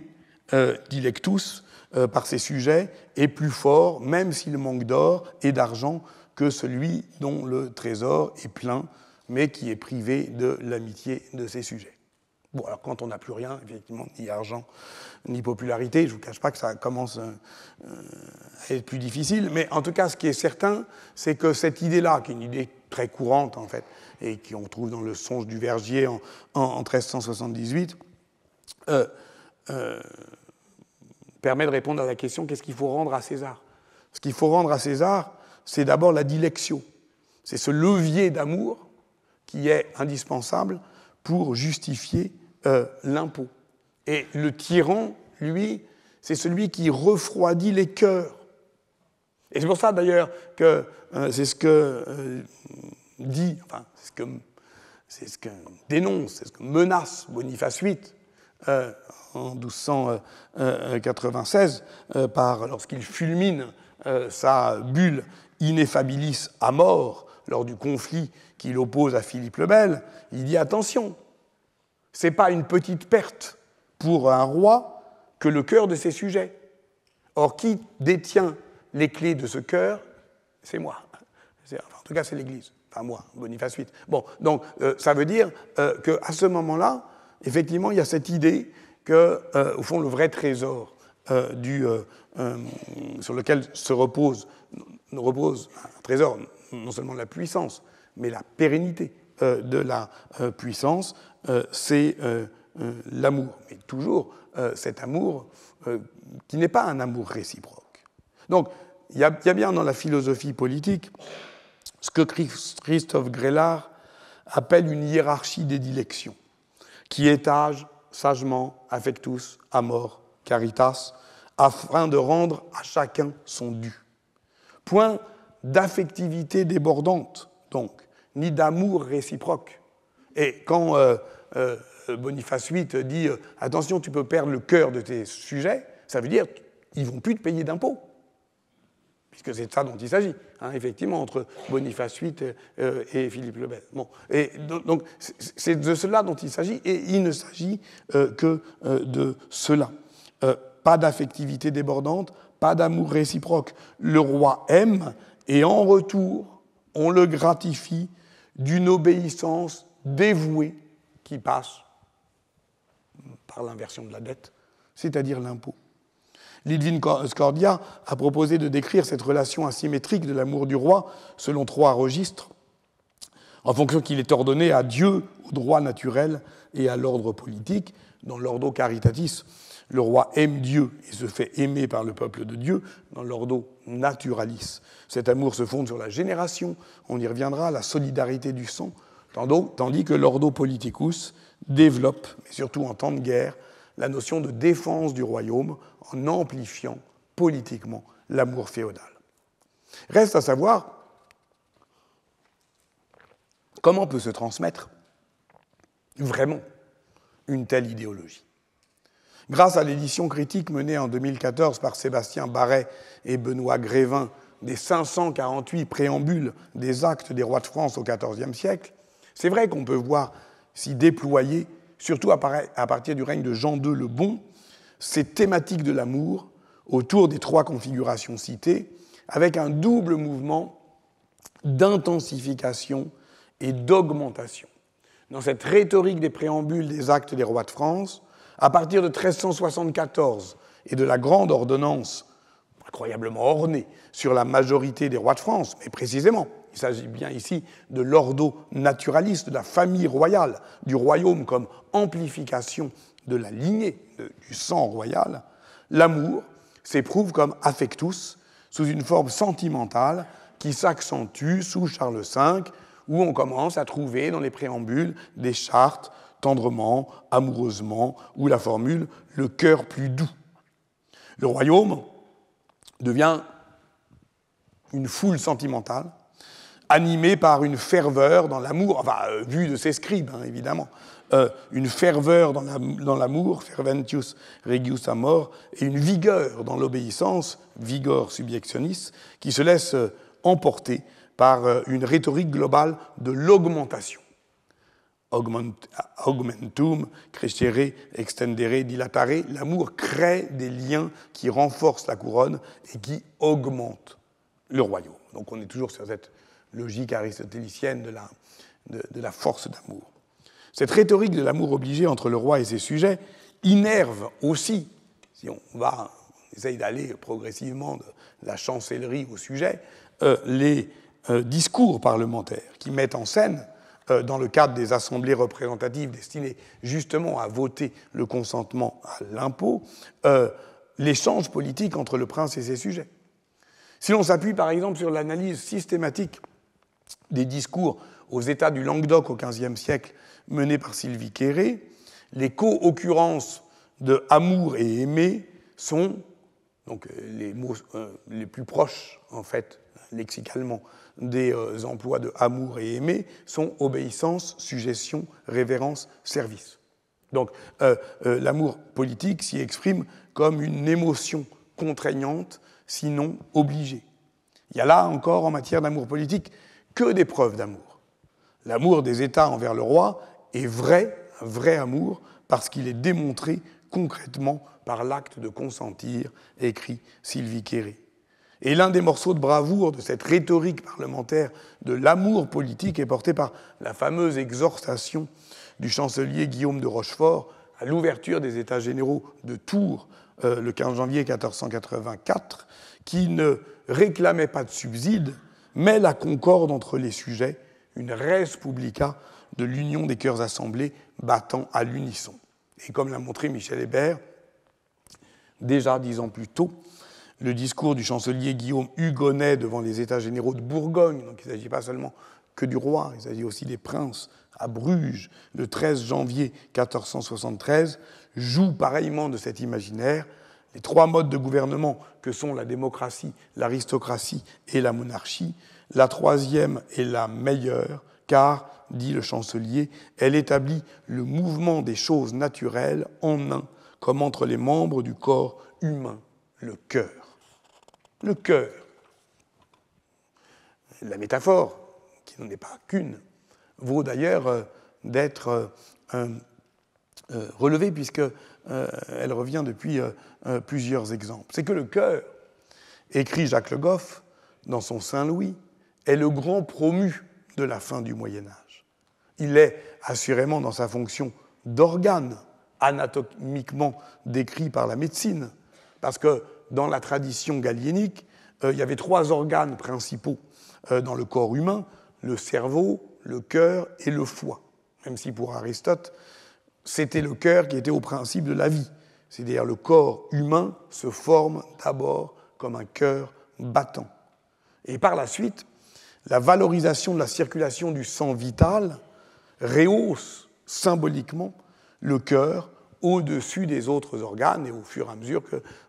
d'Ilectus euh, par ses sujets est plus fort, même s'il manque d'or et d'argent, que celui dont le trésor est plein, mais qui est privé de l'amitié de ses sujets. Bon, alors quand on n'a plus rien, effectivement, ni argent, ni popularité, je ne vous cache pas que ça commence euh, euh, à être plus difficile, mais en tout cas, ce qui est certain, c'est que cette idée-là, qui est une idée très courante en fait, et qui on trouve dans le songe du Vergier en, 1378, euh, permet de répondre à la question qu'est-ce qu'il faut rendre à César Ce qu'il faut rendre à César, c'est d'abord la dilection. C'est ce levier d'amour qui est indispensable pour justifier euh, l'impôt. Et le tyran, lui, c'est celui qui refroidit les cœurs. Et c'est pour ça d'ailleurs que euh, c'est ce que euh, dit, enfin, c'est ce que, c'est ce que dénonce, c'est ce que menace Boniface VIII euh, en 1296 euh, euh, par lorsqu'il fulmine sa bulle ineffabilis à mort lors du conflit qu'il oppose à Philippe le Bel, il dit attention, c'est pas une petite perte pour un roi que le cœur de ses sujets. Or, qui détient les clés de ce cœur C'est moi. en tout cas, c'est l'Église. Enfin, moi, Boniface VIII. Bon, donc, ça veut dire que qu'à ce moment-là, effectivement, il y a cette idée que, euh, au fond, le vrai trésor euh, euh, sur lequel se repose, repose un trésor, non seulement la puissance, mais la pérennité de la puissance, c'est l'amour. Mais toujours cet amour qui n'est pas un amour réciproque. Donc, il y, a, bien dans la philosophie politique ce que Christophe Grellard appelle une hiérarchie des dilections qui étage sagement affectus amor caritas, afin de rendre à chacun son dû. Point d'affectivité débordante, donc, ni d'amour réciproque. Et quand euh, euh, Boniface VIII dit euh, attention, tu peux perdre le cœur de tes sujets, ça veut dire ils vont plus te payer d'impôts puisque c'est de ça dont il s'agit, hein, effectivement, entre Boniface VIII euh, et Philippe le Bel. et donc c'est de cela dont il s'agit, et il ne s'agit euh, que euh, de cela. pas d'affectivité débordante, pas d'amour réciproque. Le roi aime, et en retour, on le gratifie d'une obéissance dévouée qui passe par l'inversion de la dette, c'est-à-dire l'impôt. Lidvin Scordia a proposé de décrire cette relation asymétrique de l'amour du roi selon trois registres, en fonction qu'il est ordonné à Dieu, au droit naturel et à l'ordre politique. Dans l'ordo caritatis, le roi aime Dieu et se fait aimer par le peuple de Dieu dans l'ordo naturalis. Cet amour se fonde sur la génération, on y reviendra, la solidarité du sang, tandis que l'ordo politicus développe, mais surtout en temps de guerre, la notion de défense du royaume en amplifiant politiquement l'amour féodal. Reste à savoir comment peut se transmettre vraiment une telle idéologie. Grâce à l'édition critique menée en 2014 par Sébastien Barret et Benoît Grévin des 548 préambules des actes des rois de France au XIVe siècle, c'est vrai qu'on peut voir s'y déployer, surtout à partir du règne de Jean II le Bon, ces thématiques de l'amour autour des trois configurations citées, avec un double mouvement d'intensification et d'augmentation. Dans cette rhétorique des préambules des actes des rois de France, à partir de 1374 et de la grande ordonnance, incroyablement ornée, sur la majorité des rois de France, mais précisément, il s'agit bien ici de l'ordo naturaliste, de la famille royale, du royaume comme amplification de la lignée du sang royal, l'amour s'éprouve comme affectus, sous une forme sentimentale qui s'accentue sous Charles V, où on commence à trouver dans les préambules des chartes tendrement, amoureusement, ou la formule le cœur plus doux. Le royaume devient une foule sentimentale, animée par une ferveur dans l'amour, enfin, euh, vu de ses scribes, hein, évidemment, euh, une ferveur dans l'amour, ferventius regius amor, et une vigueur dans l'obéissance, vigor subjectionis, qui se laisse euh, emporter par euh, une rhétorique globale de l'augmentation. augmentum, crescere, extendere, dilatare, l'amour crée des liens qui renforcent la couronne et qui augmentent le royaume. Donc on est toujours sur cette logique aristotélicienne de la, de la force d'amour. Cette rhétorique de l'amour obligé entre le roi et ses sujets innerve aussi, si on va, essaye d'aller progressivement de la chancellerie au sujet, euh, les euh, discours parlementaires qui mettent en scène, euh, dans le cadre des assemblées représentatives destinées justement à voter le consentement à l'impôt, l'échange politique entre le prince et ses sujets. Si l'on s'appuie par exemple sur l'analyse systématique des discours aux États du Languedoc au XVe siècle menée par Sylvie Quéré, les co-occurrences de amour et aimer sont donc euh, les mots euh, les plus proches en fait lexicalement des euh, emplois de amour et aimer sont obéissance, suggestion, révérence, service. Donc l'amour politique s'y exprime comme une émotion contraignante, sinon obligée. Il y a là encore en matière d'amour politique que des preuves d'amour. L'amour des États envers le roi est vrai, un vrai amour, parce qu'il est démontré concrètement par l'acte de consentir, écrit Sylvie Quéré. Et l'un des morceaux de bravoure de cette rhétorique parlementaire de l'amour politique est porté par la fameuse exhortation du chancelier Guillaume de Rochefort à l'ouverture des États généraux de Tours euh, le 15 janvier 1484, qui ne réclamait pas de subsides, mais la concorde entre les sujets, une res publica de l'union des cœurs assemblés battant à l'unisson. Et comme l'a montré Michel Hébert, déjà dix ans plus tôt, le discours du chancelier Guillaume Hugonnet devant les États généraux de Bourgogne, donc il ne s'agit pas seulement que du roi, il s'agit aussi des princes, à Bruges, le 13 janvier 1473, joue pareillement de cet imaginaire. Les trois modes de gouvernement que sont la démocratie, l'aristocratie et la monarchie, la troisième est la meilleure, car, dit le chancelier, elle établit le mouvement des choses naturelles en un, comme entre les membres du corps humain, le cœur. Le cœur. La métaphore, qui n'en est pas qu'une, vaut d'ailleurs euh, d'être euh, euh, relevée puisqu'elle revient depuis plusieurs exemples. C'est que le cœur, écrit Jacques Le Goff dans son Saint-Louis, est le grand promu de la fin du Moyen Âge. Il est assurément dans sa fonction d'organe anatomiquement décrit par la médecine, parce que dans la tradition galénique, euh, il y avait trois organes principaux euh, dans le corps humain, le cerveau, le cœur et le foie, même si pour Aristote, c'était le cœur qui était au principe de la vie. C'est-à-dire le corps humain se forme d'abord comme un cœur battant. Et par la suite, la valorisation de la circulation du sang vital rehausse symboliquement le cœur au-dessus des autres organes et au fur et à mesure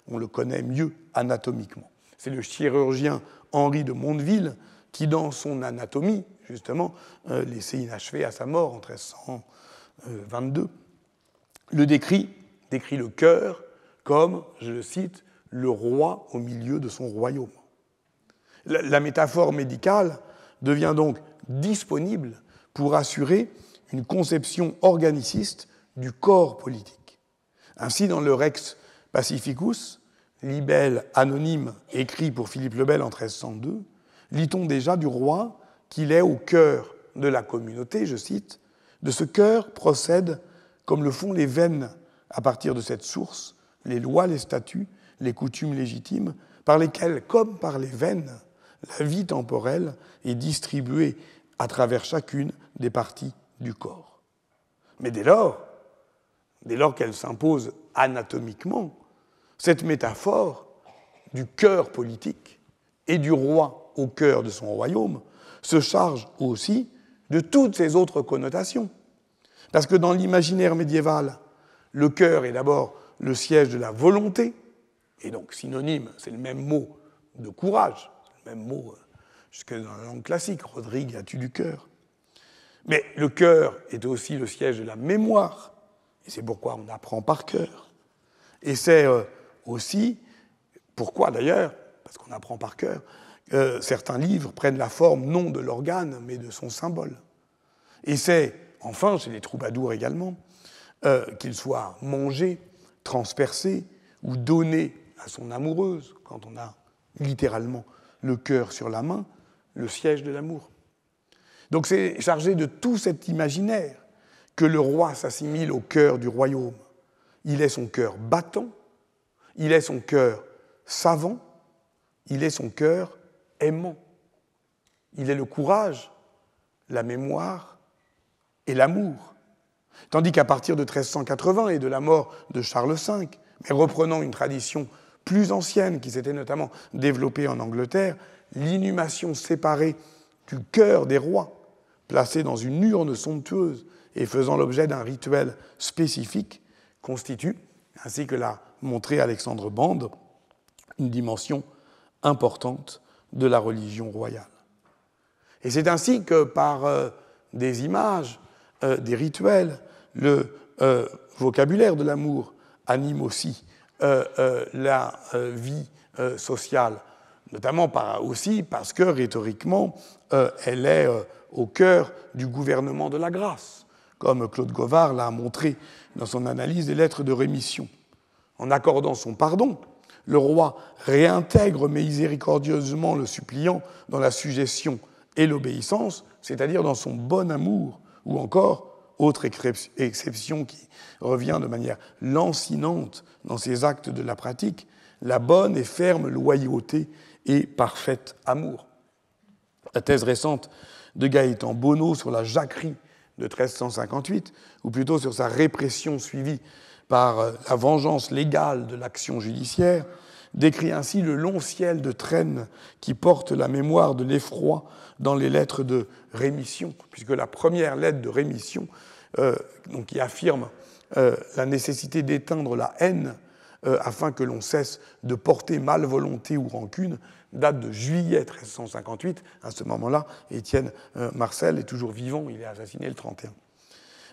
qu'on le connaît mieux anatomiquement. C'est le chirurgien Henri de Mondeville qui, dans son anatomie, justement, euh, laissé inachevé à sa mort en 1322, le décrit, décrit le cœur comme, je le cite, le roi au milieu de son royaume. La, métaphore médicale devient donc disponible pour assurer une conception organiciste du corps politique. Ainsi, dans le Rex Pacificus, libelle anonyme écrit pour Philippe le Bel en 1302, lit-on déjà du roi qu'il est au cœur de la communauté, je cite, de ce cœur procèdent, comme le font les veines à partir de cette source, les lois, les statuts, les coutumes légitimes, par lesquelles, comme par les veines, la vie temporelle est distribuée à travers chacune des parties du corps. Mais dès lors, dès lors qu'elle s'impose anatomiquement, cette métaphore du cœur politique et du roi au cœur de son royaume se charge aussi de toutes ces autres connotations. Parce que dans l'imaginaire médiéval, le cœur est d'abord le siège de la volonté, et donc synonyme, c'est le même mot de courage, même mot hein, jusque dans la langue classique, Rodrigue a-tu du cœur Mais le cœur est aussi le siège de la mémoire, et c'est pourquoi on apprend par cœur. Et c'est euh, aussi pourquoi d'ailleurs, parce qu'on apprend par cœur, euh, certains livres prennent la forme non de l'organe, mais de son symbole. Et c'est, enfin, chez les troubadours également, euh, qu'ils soient mangés, transpercés, ou donnés à son amoureuse, quand on a littéralement le cœur sur la main, le siège de l'amour. Donc c'est chargé de tout cet imaginaire que le roi s'assimile au cœur du royaume. Il est son cœur battant, il est son cœur savant, il est son cœur aimant. Il est le courage, la mémoire et l'amour. Tandis qu'à partir de 1380 et de la mort de Charles V, mais reprenant une tradition plus ancienne qui s'était notamment développée en Angleterre, l'inhumation séparée du cœur des rois, placée dans une urne somptueuse et faisant l'objet d'un rituel spécifique, constitue, ainsi que l'a montré Alexandre Bande, une dimension importante de la religion royale. Et c'est ainsi que par euh, des images, euh, des rituels, le euh, vocabulaire de l'amour anime aussi euh, euh, la euh, vie sociale, notamment par, aussi parce que rhétoriquement, elle est au cœur du gouvernement de la grâce, comme Claude Govard l'a montré dans son analyse des lettres de rémission. En accordant son pardon, le roi réintègre miséricordieusement le suppliant dans la suggestion et l'obéissance, c'est-à-dire dans son bon amour, ou encore autre exception qui revient de manière lancinante dans ces actes de la pratique, la bonne et ferme loyauté et parfait amour. La thèse récente de Gaëtan Bonneau sur la jacquerie de 1358, ou plutôt sur sa répression suivie par euh, la vengeance légale de l'action judiciaire, décrit ainsi le long ciel de traîne qui porte la mémoire de l'effroi dans les lettres de rémission, puisque la première lettre de rémission euh, donc qui affirme euh, la nécessité d'éteindre la haine euh, afin que l'on cesse de porter malvolonté ou rancune, date de juillet 1358. À ce moment-là, Étienne Marcel est toujours vivant, il est assassiné le 31.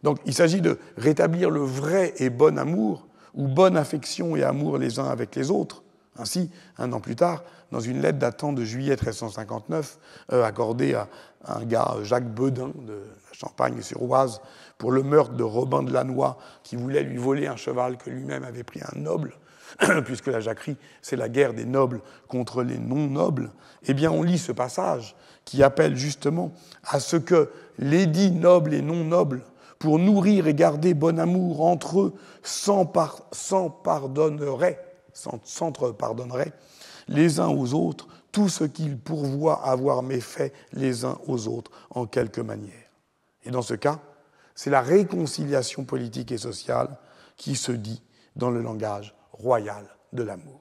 Donc il s'agit de rétablir le vrai et bon amour, ou bonne affection et amour les uns avec les autres, ainsi, un an plus tard, dans une lettre datant de juillet 1359, euh, accordée à un gars, euh, Jacques Bedin, de Champagne-sur-Oise, pour le meurtre de Robin de Lannoy, qui voulait lui voler un cheval que lui-même avait pris un noble, puisque la jacquerie, c'est la guerre des nobles contre les non-nobles, eh bien, on lit ce passage qui appelle justement à ce que les dits nobles et non-nobles, pour nourrir et garder bon amour entre eux, s'en par pardonneraient s'entre pardonneraient les uns aux autres tout ce qu'ils pourvoient avoir méfait les uns aux autres en quelque manière. Et dans ce cas, c'est la réconciliation politique et sociale qui se dit dans le langage royal de l'amour.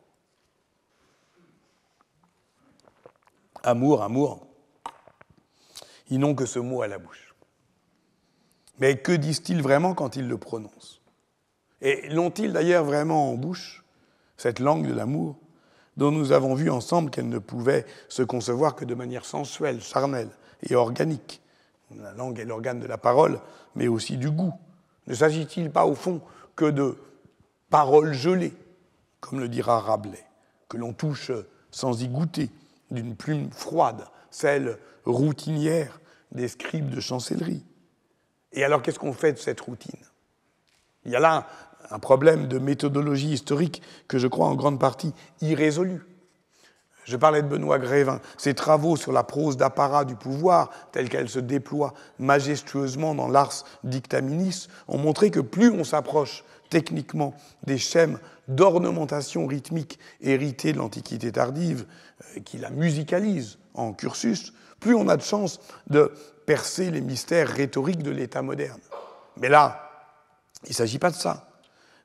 Amour, amour, ils n'ont que ce mot à la bouche. Mais que disent-ils vraiment quand ils le prononcent Et l'ont-ils d'ailleurs vraiment en bouche cette langue de l'amour, dont nous avons vu ensemble qu'elle ne pouvait se concevoir que de manière sensuelle, charnelle et organique. La langue est l'organe de la parole, mais aussi du goût. Ne s'agit-il pas au fond que de paroles gelées, comme le dira Rabelais, que l'on touche sans y goûter, d'une plume froide, celle routinière des scribes de chancellerie Et alors qu'est-ce qu'on fait de cette routine Il y a là un problème de méthodologie historique que je crois en grande partie irrésolu. Je parlais de Benoît Grévin. Ses travaux sur la prose d'apparat du pouvoir, telle qu'elle se déploie majestueusement dans l'ars dictaminis, ont montré que plus on s'approche techniquement des schèmes d'ornementation rythmique hérités de l'Antiquité tardive, euh, qui la musicalise en cursus, plus on a de chance de percer les mystères rhétoriques de l'État moderne. Mais là, il ne s'agit pas de ça.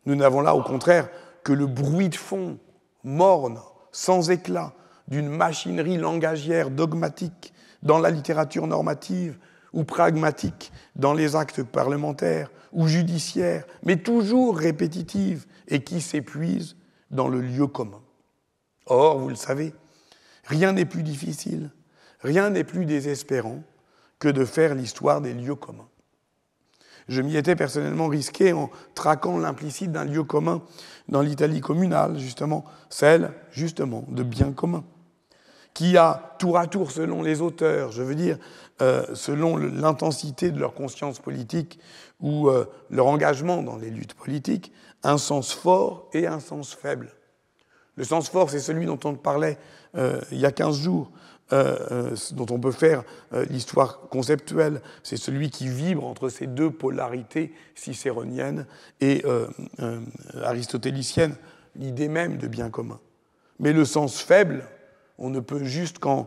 Nous n'avons là, au contraire, que le bruit de fond, morne, sans éclat, d'une machinerie langagière dogmatique dans la littérature normative ou pragmatique dans les actes parlementaires ou judiciaires, mais toujours répétitive et qui s'épuise dans le lieu commun. Or, vous le savez, rien n'est plus difficile, rien n'est plus désespérant que de faire l'histoire des lieux communs. Je m'y étais personnellement risqué en traquant l'implicite d'un lieu commun dans l'Italie communale, justement, celle, justement, de bien commun, qui a, tour à tour, selon les auteurs, je veux dire, euh, selon l'intensité de leur conscience politique ou euh, leur engagement dans les luttes politiques, un sens fort et un sens faible. Le sens fort, c'est celui dont on parlait euh, il y a 15 jours, euh, euh, dont on peut faire euh, l'histoire conceptuelle. C'est celui qui vibre entre ces deux polarités cicéroniennes et Aristotélicienne, aristotéliciennes, l'idée même de bien commun. Mais le sens faible, on ne peut juste qu'en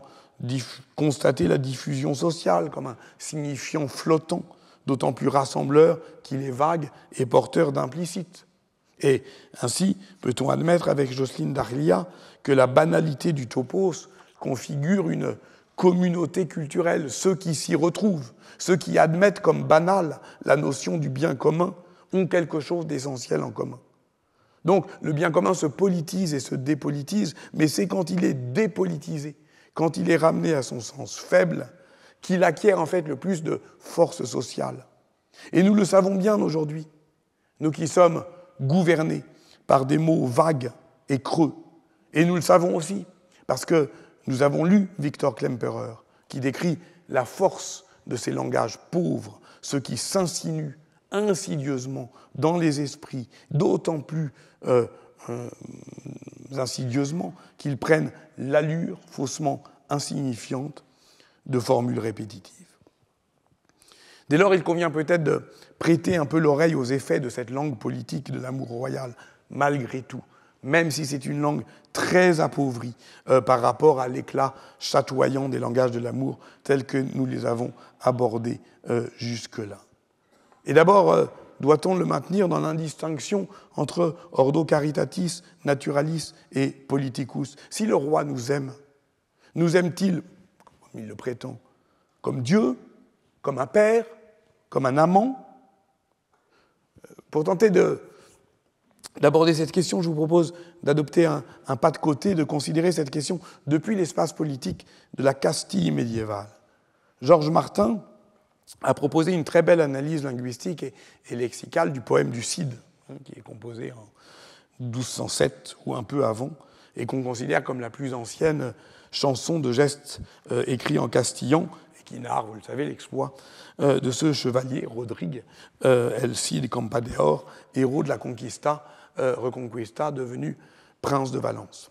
constater la diffusion sociale comme un signifiant flottant, d'autant plus rassembleur qu'il est vague et porteur d'implicite. Et ainsi peut-on admettre avec Jocelyne Darlia que la banalité du topos configure une communauté culturelle, ceux qui s'y retrouvent, ceux qui admettent comme banal la notion du bien commun, ont quelque chose d'essentiel en commun. Donc le bien commun se politise et se dépolitise, mais c'est quand il est dépolitisé, quand il est ramené à son sens faible, qu'il acquiert en fait le plus de force sociale. Et nous le savons bien aujourd'hui, nous qui sommes gouvernés par des mots vagues et creux. Et nous le savons aussi, parce que nous avons lu Victor Klemperer, qui décrit la force de ces langages pauvres, ce qui s'insinue insidieusement dans les esprits, d'autant plus euh, euh, insidieusement qu'ils prennent l'allure faussement insignifiante de formules répétitives. Dès lors, il convient peut-être de prêter un peu l'oreille aux effets de cette langue politique de l'amour royal, malgré tout, même si c'est une langue très appauvrie euh, par rapport à l'éclat chatoyant des langages de l'amour tels que nous les avons abordés euh, jusque-là. Et d'abord, euh, doit-on le maintenir dans l'indistinction entre ordo caritatis, naturalis et politicus Si le roi nous aime, nous aime-t-il, comme il le prétend, comme Dieu, comme un père, comme un amant Pour tenter de d'aborder cette question, je vous propose d'adopter un, pas de côté, de considérer cette question depuis l'espace politique de la Castille médiévale. Georges Martin a proposé une très belle analyse linguistique et, lexicale du poème du Cid, hein, qui est composé en 1207 ou un peu avant, et qu'on considère comme la plus ancienne chanson de gestes euh, écrite en castillan, et qui narre, vous le savez, l'exploit euh, de ce chevalier Rodrigue, euh, El Cid Campadeor, héros de la Conquista, euh, Reconquista, devenu prince de Valence.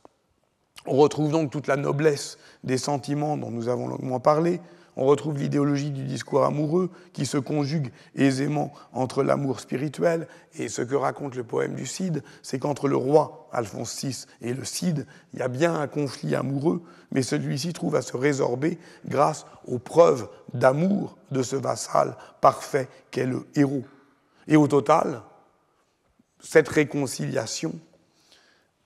On retrouve donc toute la noblesse des sentiments dont nous avons longuement parlé, on retrouve l'idéologie du discours amoureux qui se conjugue aisément entre l'amour spirituel et ce que raconte le poème du Cid, c'est qu'entre le roi Alphonse VI et le Cid, il y a bien un conflit amoureux, mais celui-ci trouve à se résorber grâce aux preuves d'amour de ce vassal parfait qu'est le héros. Et au total, cette réconciliation,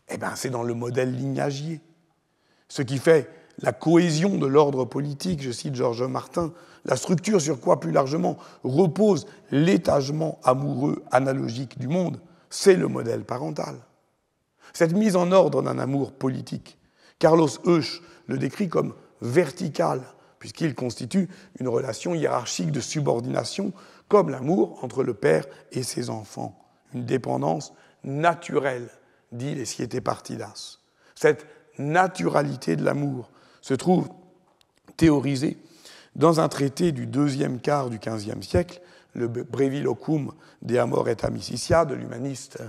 eh ben, c'est dans le modèle lignagier. Ce qui fait la cohésion de l'ordre politique, je cite Georges Martin, la structure sur quoi plus largement repose l'étagement amoureux analogique du monde, c'est le modèle parental. Cette mise en ordre d'un amour politique, Carlos Heusch le décrit comme vertical, puisqu'il constitue une relation hiérarchique de subordination, comme l'amour entre le père et ses enfants une dépendance naturelle, dit les siete partidas. Cette naturalité de l'amour se trouve théorisée dans un traité du deuxième quart du XVe siècle, le Brevi Locum de Amor et Amicitia de l'humaniste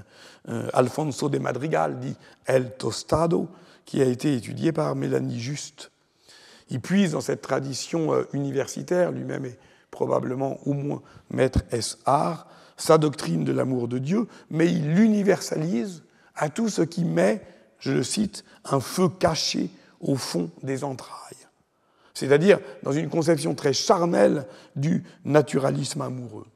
euh, Alfonso de Madrigal, dit El Tostado, qui a été étudié par Mélanie Juste. Il puise dans cette tradition euh, universitaire, lui-même est probablement au moins maître S sa doctrine de l'amour de Dieu, mais il l'universalise à tout ce qui met, je le cite, un feu caché au fond des entrailles. C'est-à-dire dans une conception très charnelle du naturalisme amoureux.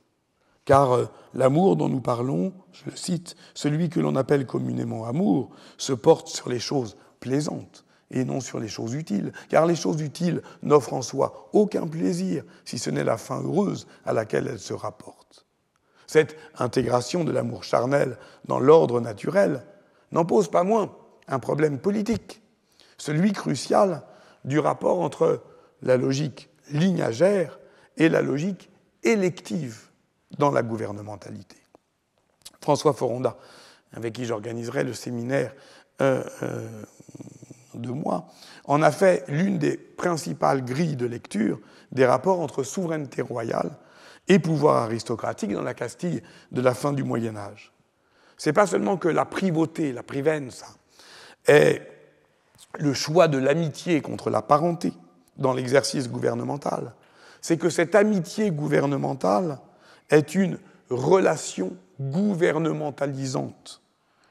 Car euh, l'amour dont nous parlons, je le cite, celui que l'on appelle communément amour, se porte sur les choses plaisantes et non sur les choses utiles, car les choses utiles n'offrent en soi aucun plaisir, si ce n'est la fin heureuse à laquelle elles se rapportent. Cette intégration de l'amour charnel dans l'ordre naturel n'en pose pas moins un problème politique, celui crucial du rapport entre la logique lignagère et la logique élective dans la gouvernementalité. François Foronda, avec qui j'organiserai le séminaire euh, euh, de moi, en a fait l'une des principales grilles de lecture des rapports entre souveraineté royale et pouvoir aristocratique dans la Castille de la fin du Moyen Âge. C'est pas seulement que la privauté, la privenza, est le choix de l'amitié contre la parenté dans l'exercice gouvernemental, c'est que cette amitié gouvernementale est une relation gouvernementalisante,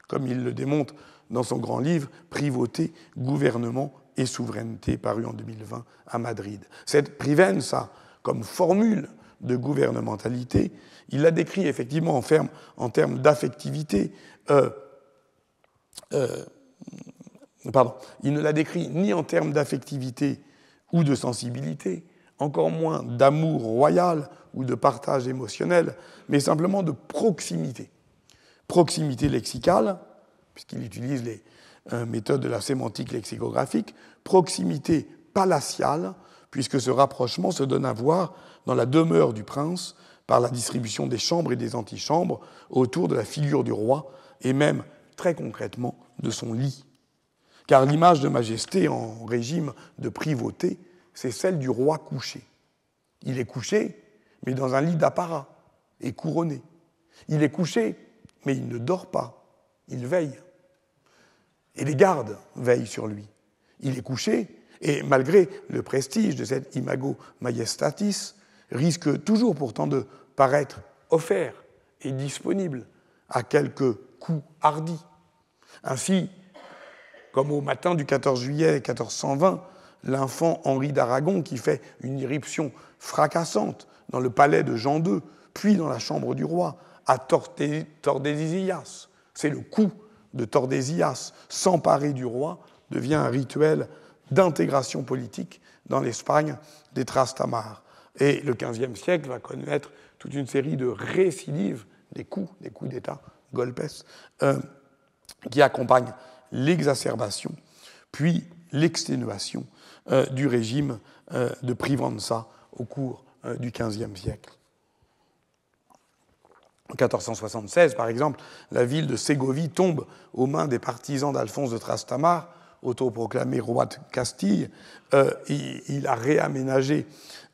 comme il le démontre dans son grand livre Privauté, gouvernement et souveraineté, paru en 2020 à Madrid. Cette privenza, comme formule de gouvernementalité. Il la décrit effectivement en, termes d'affectivité. Euh, euh, pardon, il ne la décrit ni en termes d'affectivité ou de sensibilité, encore moins d'amour royal ou de partage émotionnel, mais simplement de proximité. Proximité lexicale, puisqu'il utilise les euh, méthodes de la sémantique lexicographique, proximité palatiale, puisque ce rapprochement se donne à voir dans la demeure du prince par la distribution des chambres et des antichambres autour de la figure du roi et même, très concrètement, de son lit. Car l'image de majesté en régime de privauté, c'est celle du roi couché. Il est couché, mais dans un lit d'apparat et couronné. Il est couché, mais il ne dort pas, il veille. Et les gardes veillent sur lui. Il est couché, et malgré le prestige de cet imago majestatis, risque toujours pourtant de paraître offert et disponible à quelques coups hardis. Ainsi, comme au matin du 14 juillet 1420, l'enfant Henri d'Aragon qui fait une irruption fracassante dans le palais de Jean II, puis dans la chambre du roi, à Tordesillas. C'est le coup de Tordesillas. S'emparer du roi devient un rituel d'intégration politique dans l'Espagne des Trastamars. Et le XVe siècle va connaître toute une série de récidives des coups, des coups d'État, golpes, euh, qui accompagnent l'exacerbation, puis l'exténuation euh, du régime euh, de Privanza au cours du XVe siècle. En 1476, par exemple, la ville de Ségovie tombe aux mains des partisans d'Alphonse de Trastamar, autoproclamé roi de Castille. il, a réaménagé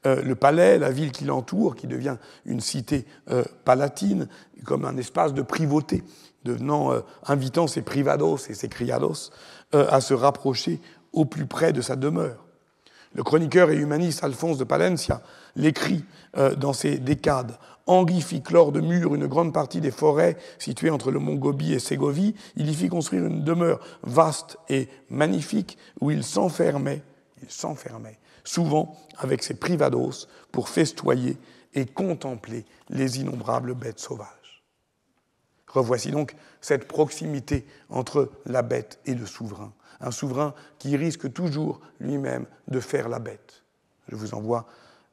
euh, le palais, la ville qui l'entoure, qui devient une cité euh, palatine, comme un espace de privauté, devenant, euh, invitant ses privados et ses criados à se rapprocher au plus près de sa demeure. Le chroniqueur et humaniste Alphonse de Palencia l'écrit dans ses décades. Henri fit clore de murs une grande partie des forêts situées entre le mont Gobi et Ségovie. Il y fit construire une demeure vaste et magnifique où il s'enfermait, il s'enfermait souvent avec ses privados, pour festoyer et contempler les innombrables bêtes sauvages. Revoici donc cette proximité entre la bête et le souverain, un souverain qui risque toujours lui-même de faire la bête. Je vous envoie,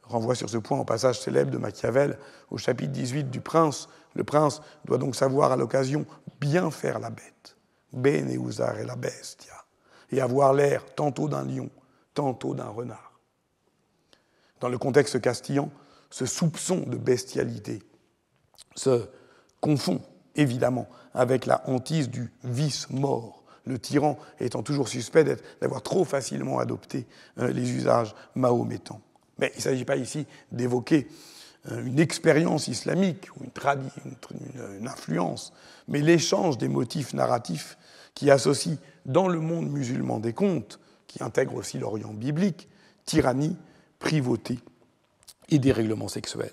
renvoie sur ce point au passage célèbre de Machiavel au chapitre 18 du Prince. Le prince doit donc savoir à l'occasion bien faire la bête, bene usare la bestia, et avoir l'air tantôt d'un lion, tantôt d'un renard dans le contexte castillan, ce soupçon de bestialité se confond évidemment avec la hantise du vice mort, le tyran étant toujours suspect d'avoir trop facilement adopté euh, les usages mahométans. Mais il ne s'agit pas ici d'évoquer euh, une expérience islamique ou euh, une, influence, mais l'échange des motifs narratifs qui associent dans le monde musulman des contes, qui intègre aussi l'Orient biblique, tyrannie, privauté et dérèglement sexuel,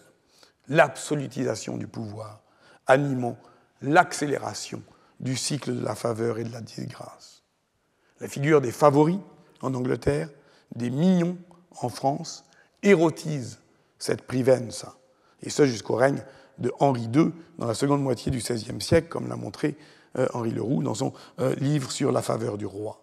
l'absolutisation du pouvoir, animant l'accélération du cycle de la faveur et de la disgrâce. La figure des favoris en Angleterre, des mignons en France, érotise cette privence, et ce jusqu'au règne de Henri II dans la seconde moitié du XVIe siècle, comme l'a montré euh, Henri Leroux dans son euh, livre sur la faveur du roi.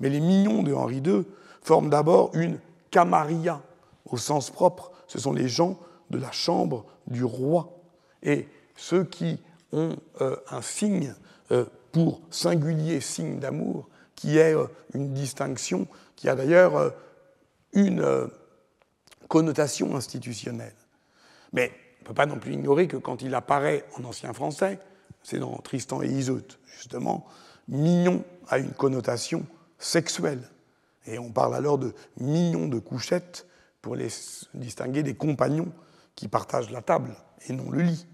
Mais les mignons de Henri II forment d'abord une camarilla au sens propre, ce sont les gens de la chambre du roi. Et ceux qui ont euh, un signe euh, pour singulier signe d'amour, qui est euh, une distinction, qui a d'ailleurs une connotation institutionnelle. Mais on ne peut pas non plus ignorer que quand il apparaît en ancien français, c'est dans Tristan et Iseut, justement, mignon a une connotation sexuelle. Et on parle alors de mignon de couchette, pour les distinguer des compagnons qui partagent la table et non le lit.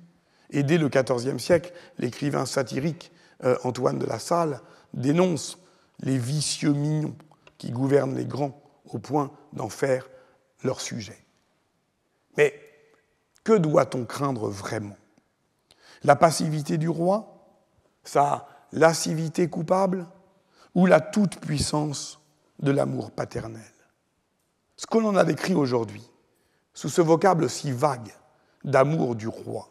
Et dès le XIVe siècle, l'écrivain satirique euh, Antoine de la Salle dénonce les vicieux mignons qui gouvernent les grands au point d'en faire leur sujet. Mais que doit-on craindre vraiment La passivité du roi Sa lascivité coupable Ou la toute-puissance de l'amour paternel ce que l'on a décrit aujourd'hui, sous ce vocable si vague d'amour du roi.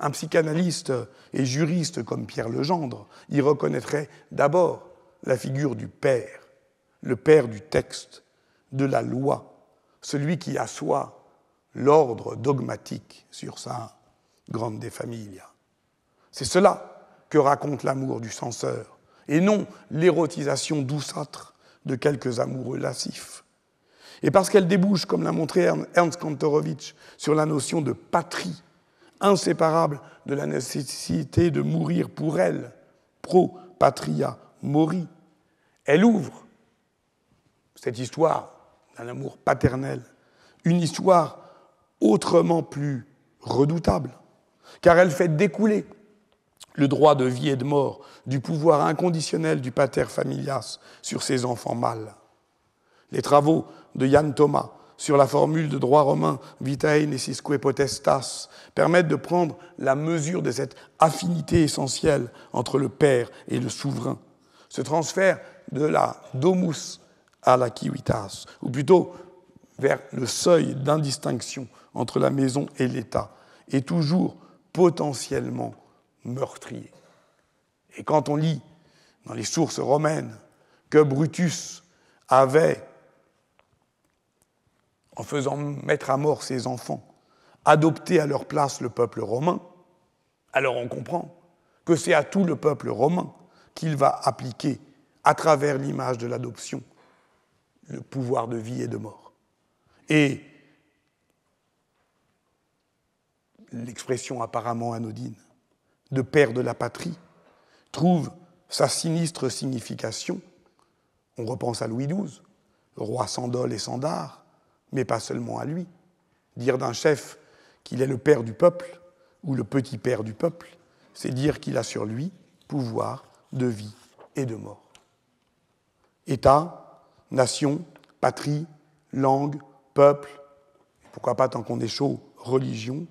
Un psychanalyste et juriste comme Pierre Legendre y reconnaîtrait d'abord la figure du père, le père du texte, de la loi, celui qui assoit l'ordre dogmatique sur sa grande des C'est cela que raconte l'amour du censeur, et non l'érotisation douceâtre de quelques amoureux lascifs et parce qu'elle débouche, comme l'a montré Ernst Kantorowicz, sur la notion de patrie, inséparable de la nécessité de mourir pour elle, pro patria mori, elle ouvre cette histoire d'un amour paternel, une histoire autrement plus redoutable, car elle fait découler le droit de vie et de mort, du pouvoir inconditionnel du pater familias sur ses enfants mâles. Les travaux de Yann Thomas sur la formule de droit romain vitae necisque potestas permettent de prendre la mesure de cette affinité essentielle entre le père et le souverain. Ce transfert de la domus à la civitas, ou plutôt vers le seuil d'indistinction entre la maison et l'État, est toujours potentiellement meurtrier. Et quand on lit dans les sources romaines que Brutus avait en faisant mettre à mort ses enfants, adopter à leur place le peuple romain, alors on comprend que c'est à tout le peuple romain qu'il va appliquer, à travers l'image de l'adoption, le pouvoir de vie et de mort. Et l'expression apparemment anodine de père de la patrie trouve sa sinistre signification. On repense à Louis XII, roi sans et sans mais pas seulement à lui. Dire d'un chef qu'il est le père du peuple ou le petit père du peuple, c'est dire qu'il a sur lui pouvoir de vie et de mort. État, nation, patrie, langue, peuple, pourquoi pas tant qu'on est chaud, religion,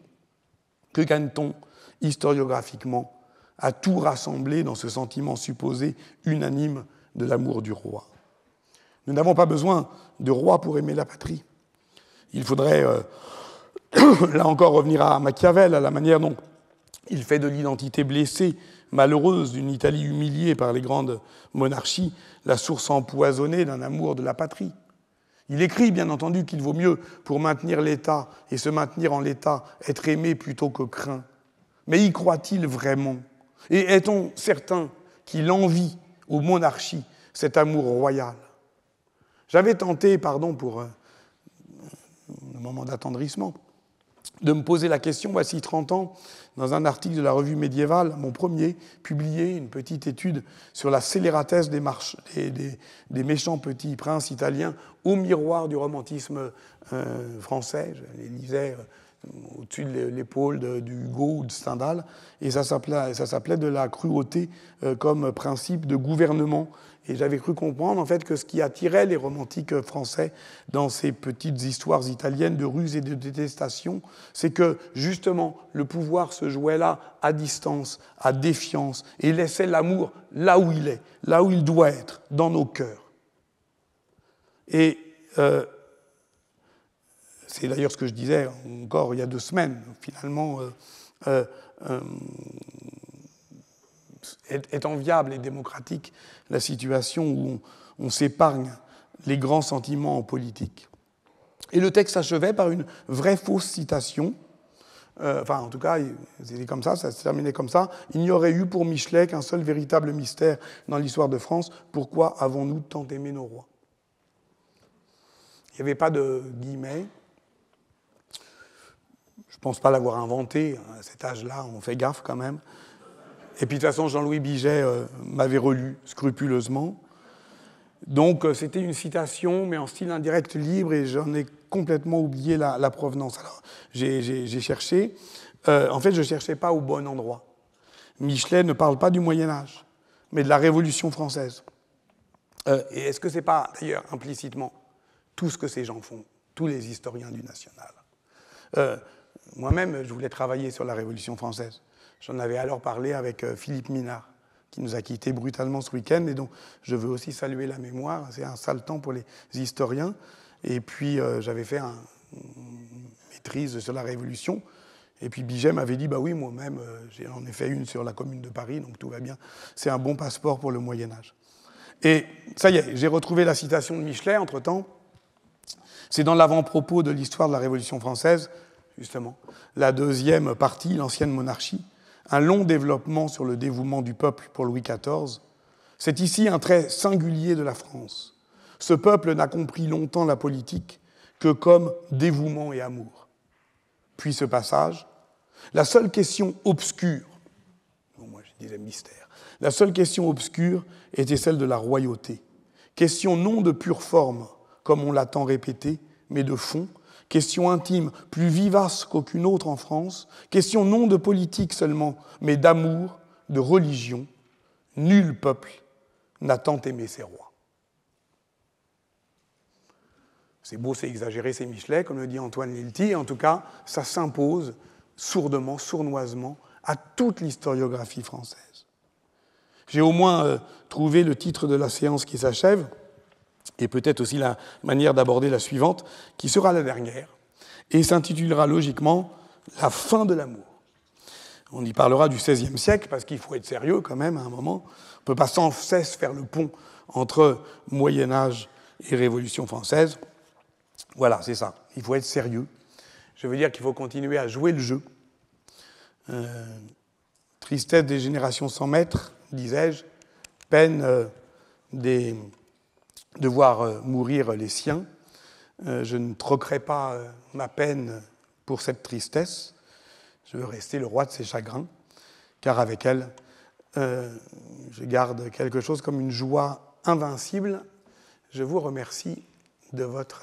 que gagne-t-on historiographiquement à tout rassembler dans ce sentiment supposé unanime de l'amour du roi Nous n'avons pas besoin de roi pour aimer la patrie. Il faudrait, euh, là encore, revenir à Machiavel, à la manière dont il fait de l'identité blessée, malheureuse, d'une Italie humiliée par les grandes monarchies, la source empoisonnée d'un amour de la patrie. Il écrit, bien entendu, qu'il vaut mieux, pour maintenir l'État et se maintenir en l'État, être aimé plutôt que craint. Mais y croit-il vraiment Et est-on certain qu'il envie aux monarchies cet amour royal J'avais tenté, pardon pour euh, moment d'attendrissement, de me poser la question, voici 30 ans, dans un article de la revue médiévale, mon premier, publié une petite étude sur la scélératesse des, marches, des, méchants petits princes italiens au miroir du romantisme euh, français. Je lisais euh, au-dessus de l'épaule du ou de Stendhal, et ça s'appelait de la cruauté euh, comme principe de gouvernement. Et j'avais cru comprendre en fait que ce qui attirait les romantiques français dans ces petites histoires italiennes de ruse et de détestation, c'est que justement le pouvoir se jouait là à distance, à défiance, et laissait l'amour là où il est, là où il doit être, dans nos cœurs. Et euh, c'est d'ailleurs ce que je disais encore il y a deux semaines, finalement, euh, euh, euh, est, enviable et démocratique la situation où on, s'épargne les grands sentiments en politique. Et le texte s'achevait par une vraie fausse citation. enfin, en tout cas, c'était comme ça, ça se terminait comme ça. Il n'y aurait eu pour Michelet qu'un seul véritable mystère dans l'histoire de France. Pourquoi avons-nous tant aimé nos rois Il n'y avait pas de guillemets, je ne pense pas l'avoir inventé. À cet âge-là, on fait gaffe quand même. Et puis de toute façon, Jean-Louis Biget euh, m'avait relu scrupuleusement. Donc euh, c'était une citation, mais en style indirect libre, et j'en ai complètement oublié la, provenance. Alors j'ai cherché. Euh, en fait, je ne cherchais pas au bon endroit. Michelet ne parle pas du Moyen Âge, mais de la Révolution française. et est-ce que ce n'est pas, d'ailleurs, implicitement, tout ce que ces gens font, tous les historiens du national moi-même, je voulais travailler sur la Révolution française. J'en avais alors parlé avec euh, Philippe Minard, qui nous a quittés brutalement ce week-end, et donc je veux aussi saluer la mémoire. C'est un sale temps pour les historiens. Et puis, euh, j'avais fait un, une maîtrise sur la Révolution. Et puis Biget m'avait dit, bah oui, moi-même, euh, j'ai en ai fait une sur la commune de Paris, donc tout va bien. C'est un bon passeport pour le Moyen Âge. Et ça y est, j'ai retrouvé la citation de Michelet entre-temps. C'est dans l'avant-propos de l'histoire de la Révolution française, justement, la deuxième partie, l'ancienne monarchie, un long développement sur le dévouement du peuple pour Louis XIV. C'est ici un trait singulier de la France. Ce peuple n'a compris longtemps la politique que comme dévouement et amour. Puis ce passage, la seule question obscure, bon, moi je disais mystère, la seule question obscure était celle de la royauté. Question non de pure forme, comme on l'a tant répété, mais de fond, question intime, plus vivace qu'aucune autre en France, question non de politique seulement, mais d'amour, de religion. Nul peuple n'a tant aimé ses rois. C'est beau, c'est exagéré, c'est Michelet, comme le dit Antoine Lilti, en tout cas, ça s'impose sourdement, sournoisement, à toute l'historiographie française. J'ai au moins euh, trouvé le titre de la séance qui s'achève et peut-être aussi la manière d'aborder la suivante, qui sera la dernière, et s'intitulera logiquement La fin de l'amour. On y parlera du XVIe siècle, parce qu'il faut être sérieux quand même à un moment. On ne peut pas sans cesse faire le pont entre Moyen Âge et Révolution française. Voilà, c'est ça. Il faut être sérieux. Je veux dire qu'il faut continuer à jouer le jeu. Euh, tristesse des générations sans maître, disais-je, peine euh, des de voir euh, mourir les siens. Euh, je ne troquerai pas euh, ma peine pour cette tristesse. Je veux rester le roi de ses chagrins, car avec elle, je garde quelque chose comme une joie invincible. Je vous remercie de votre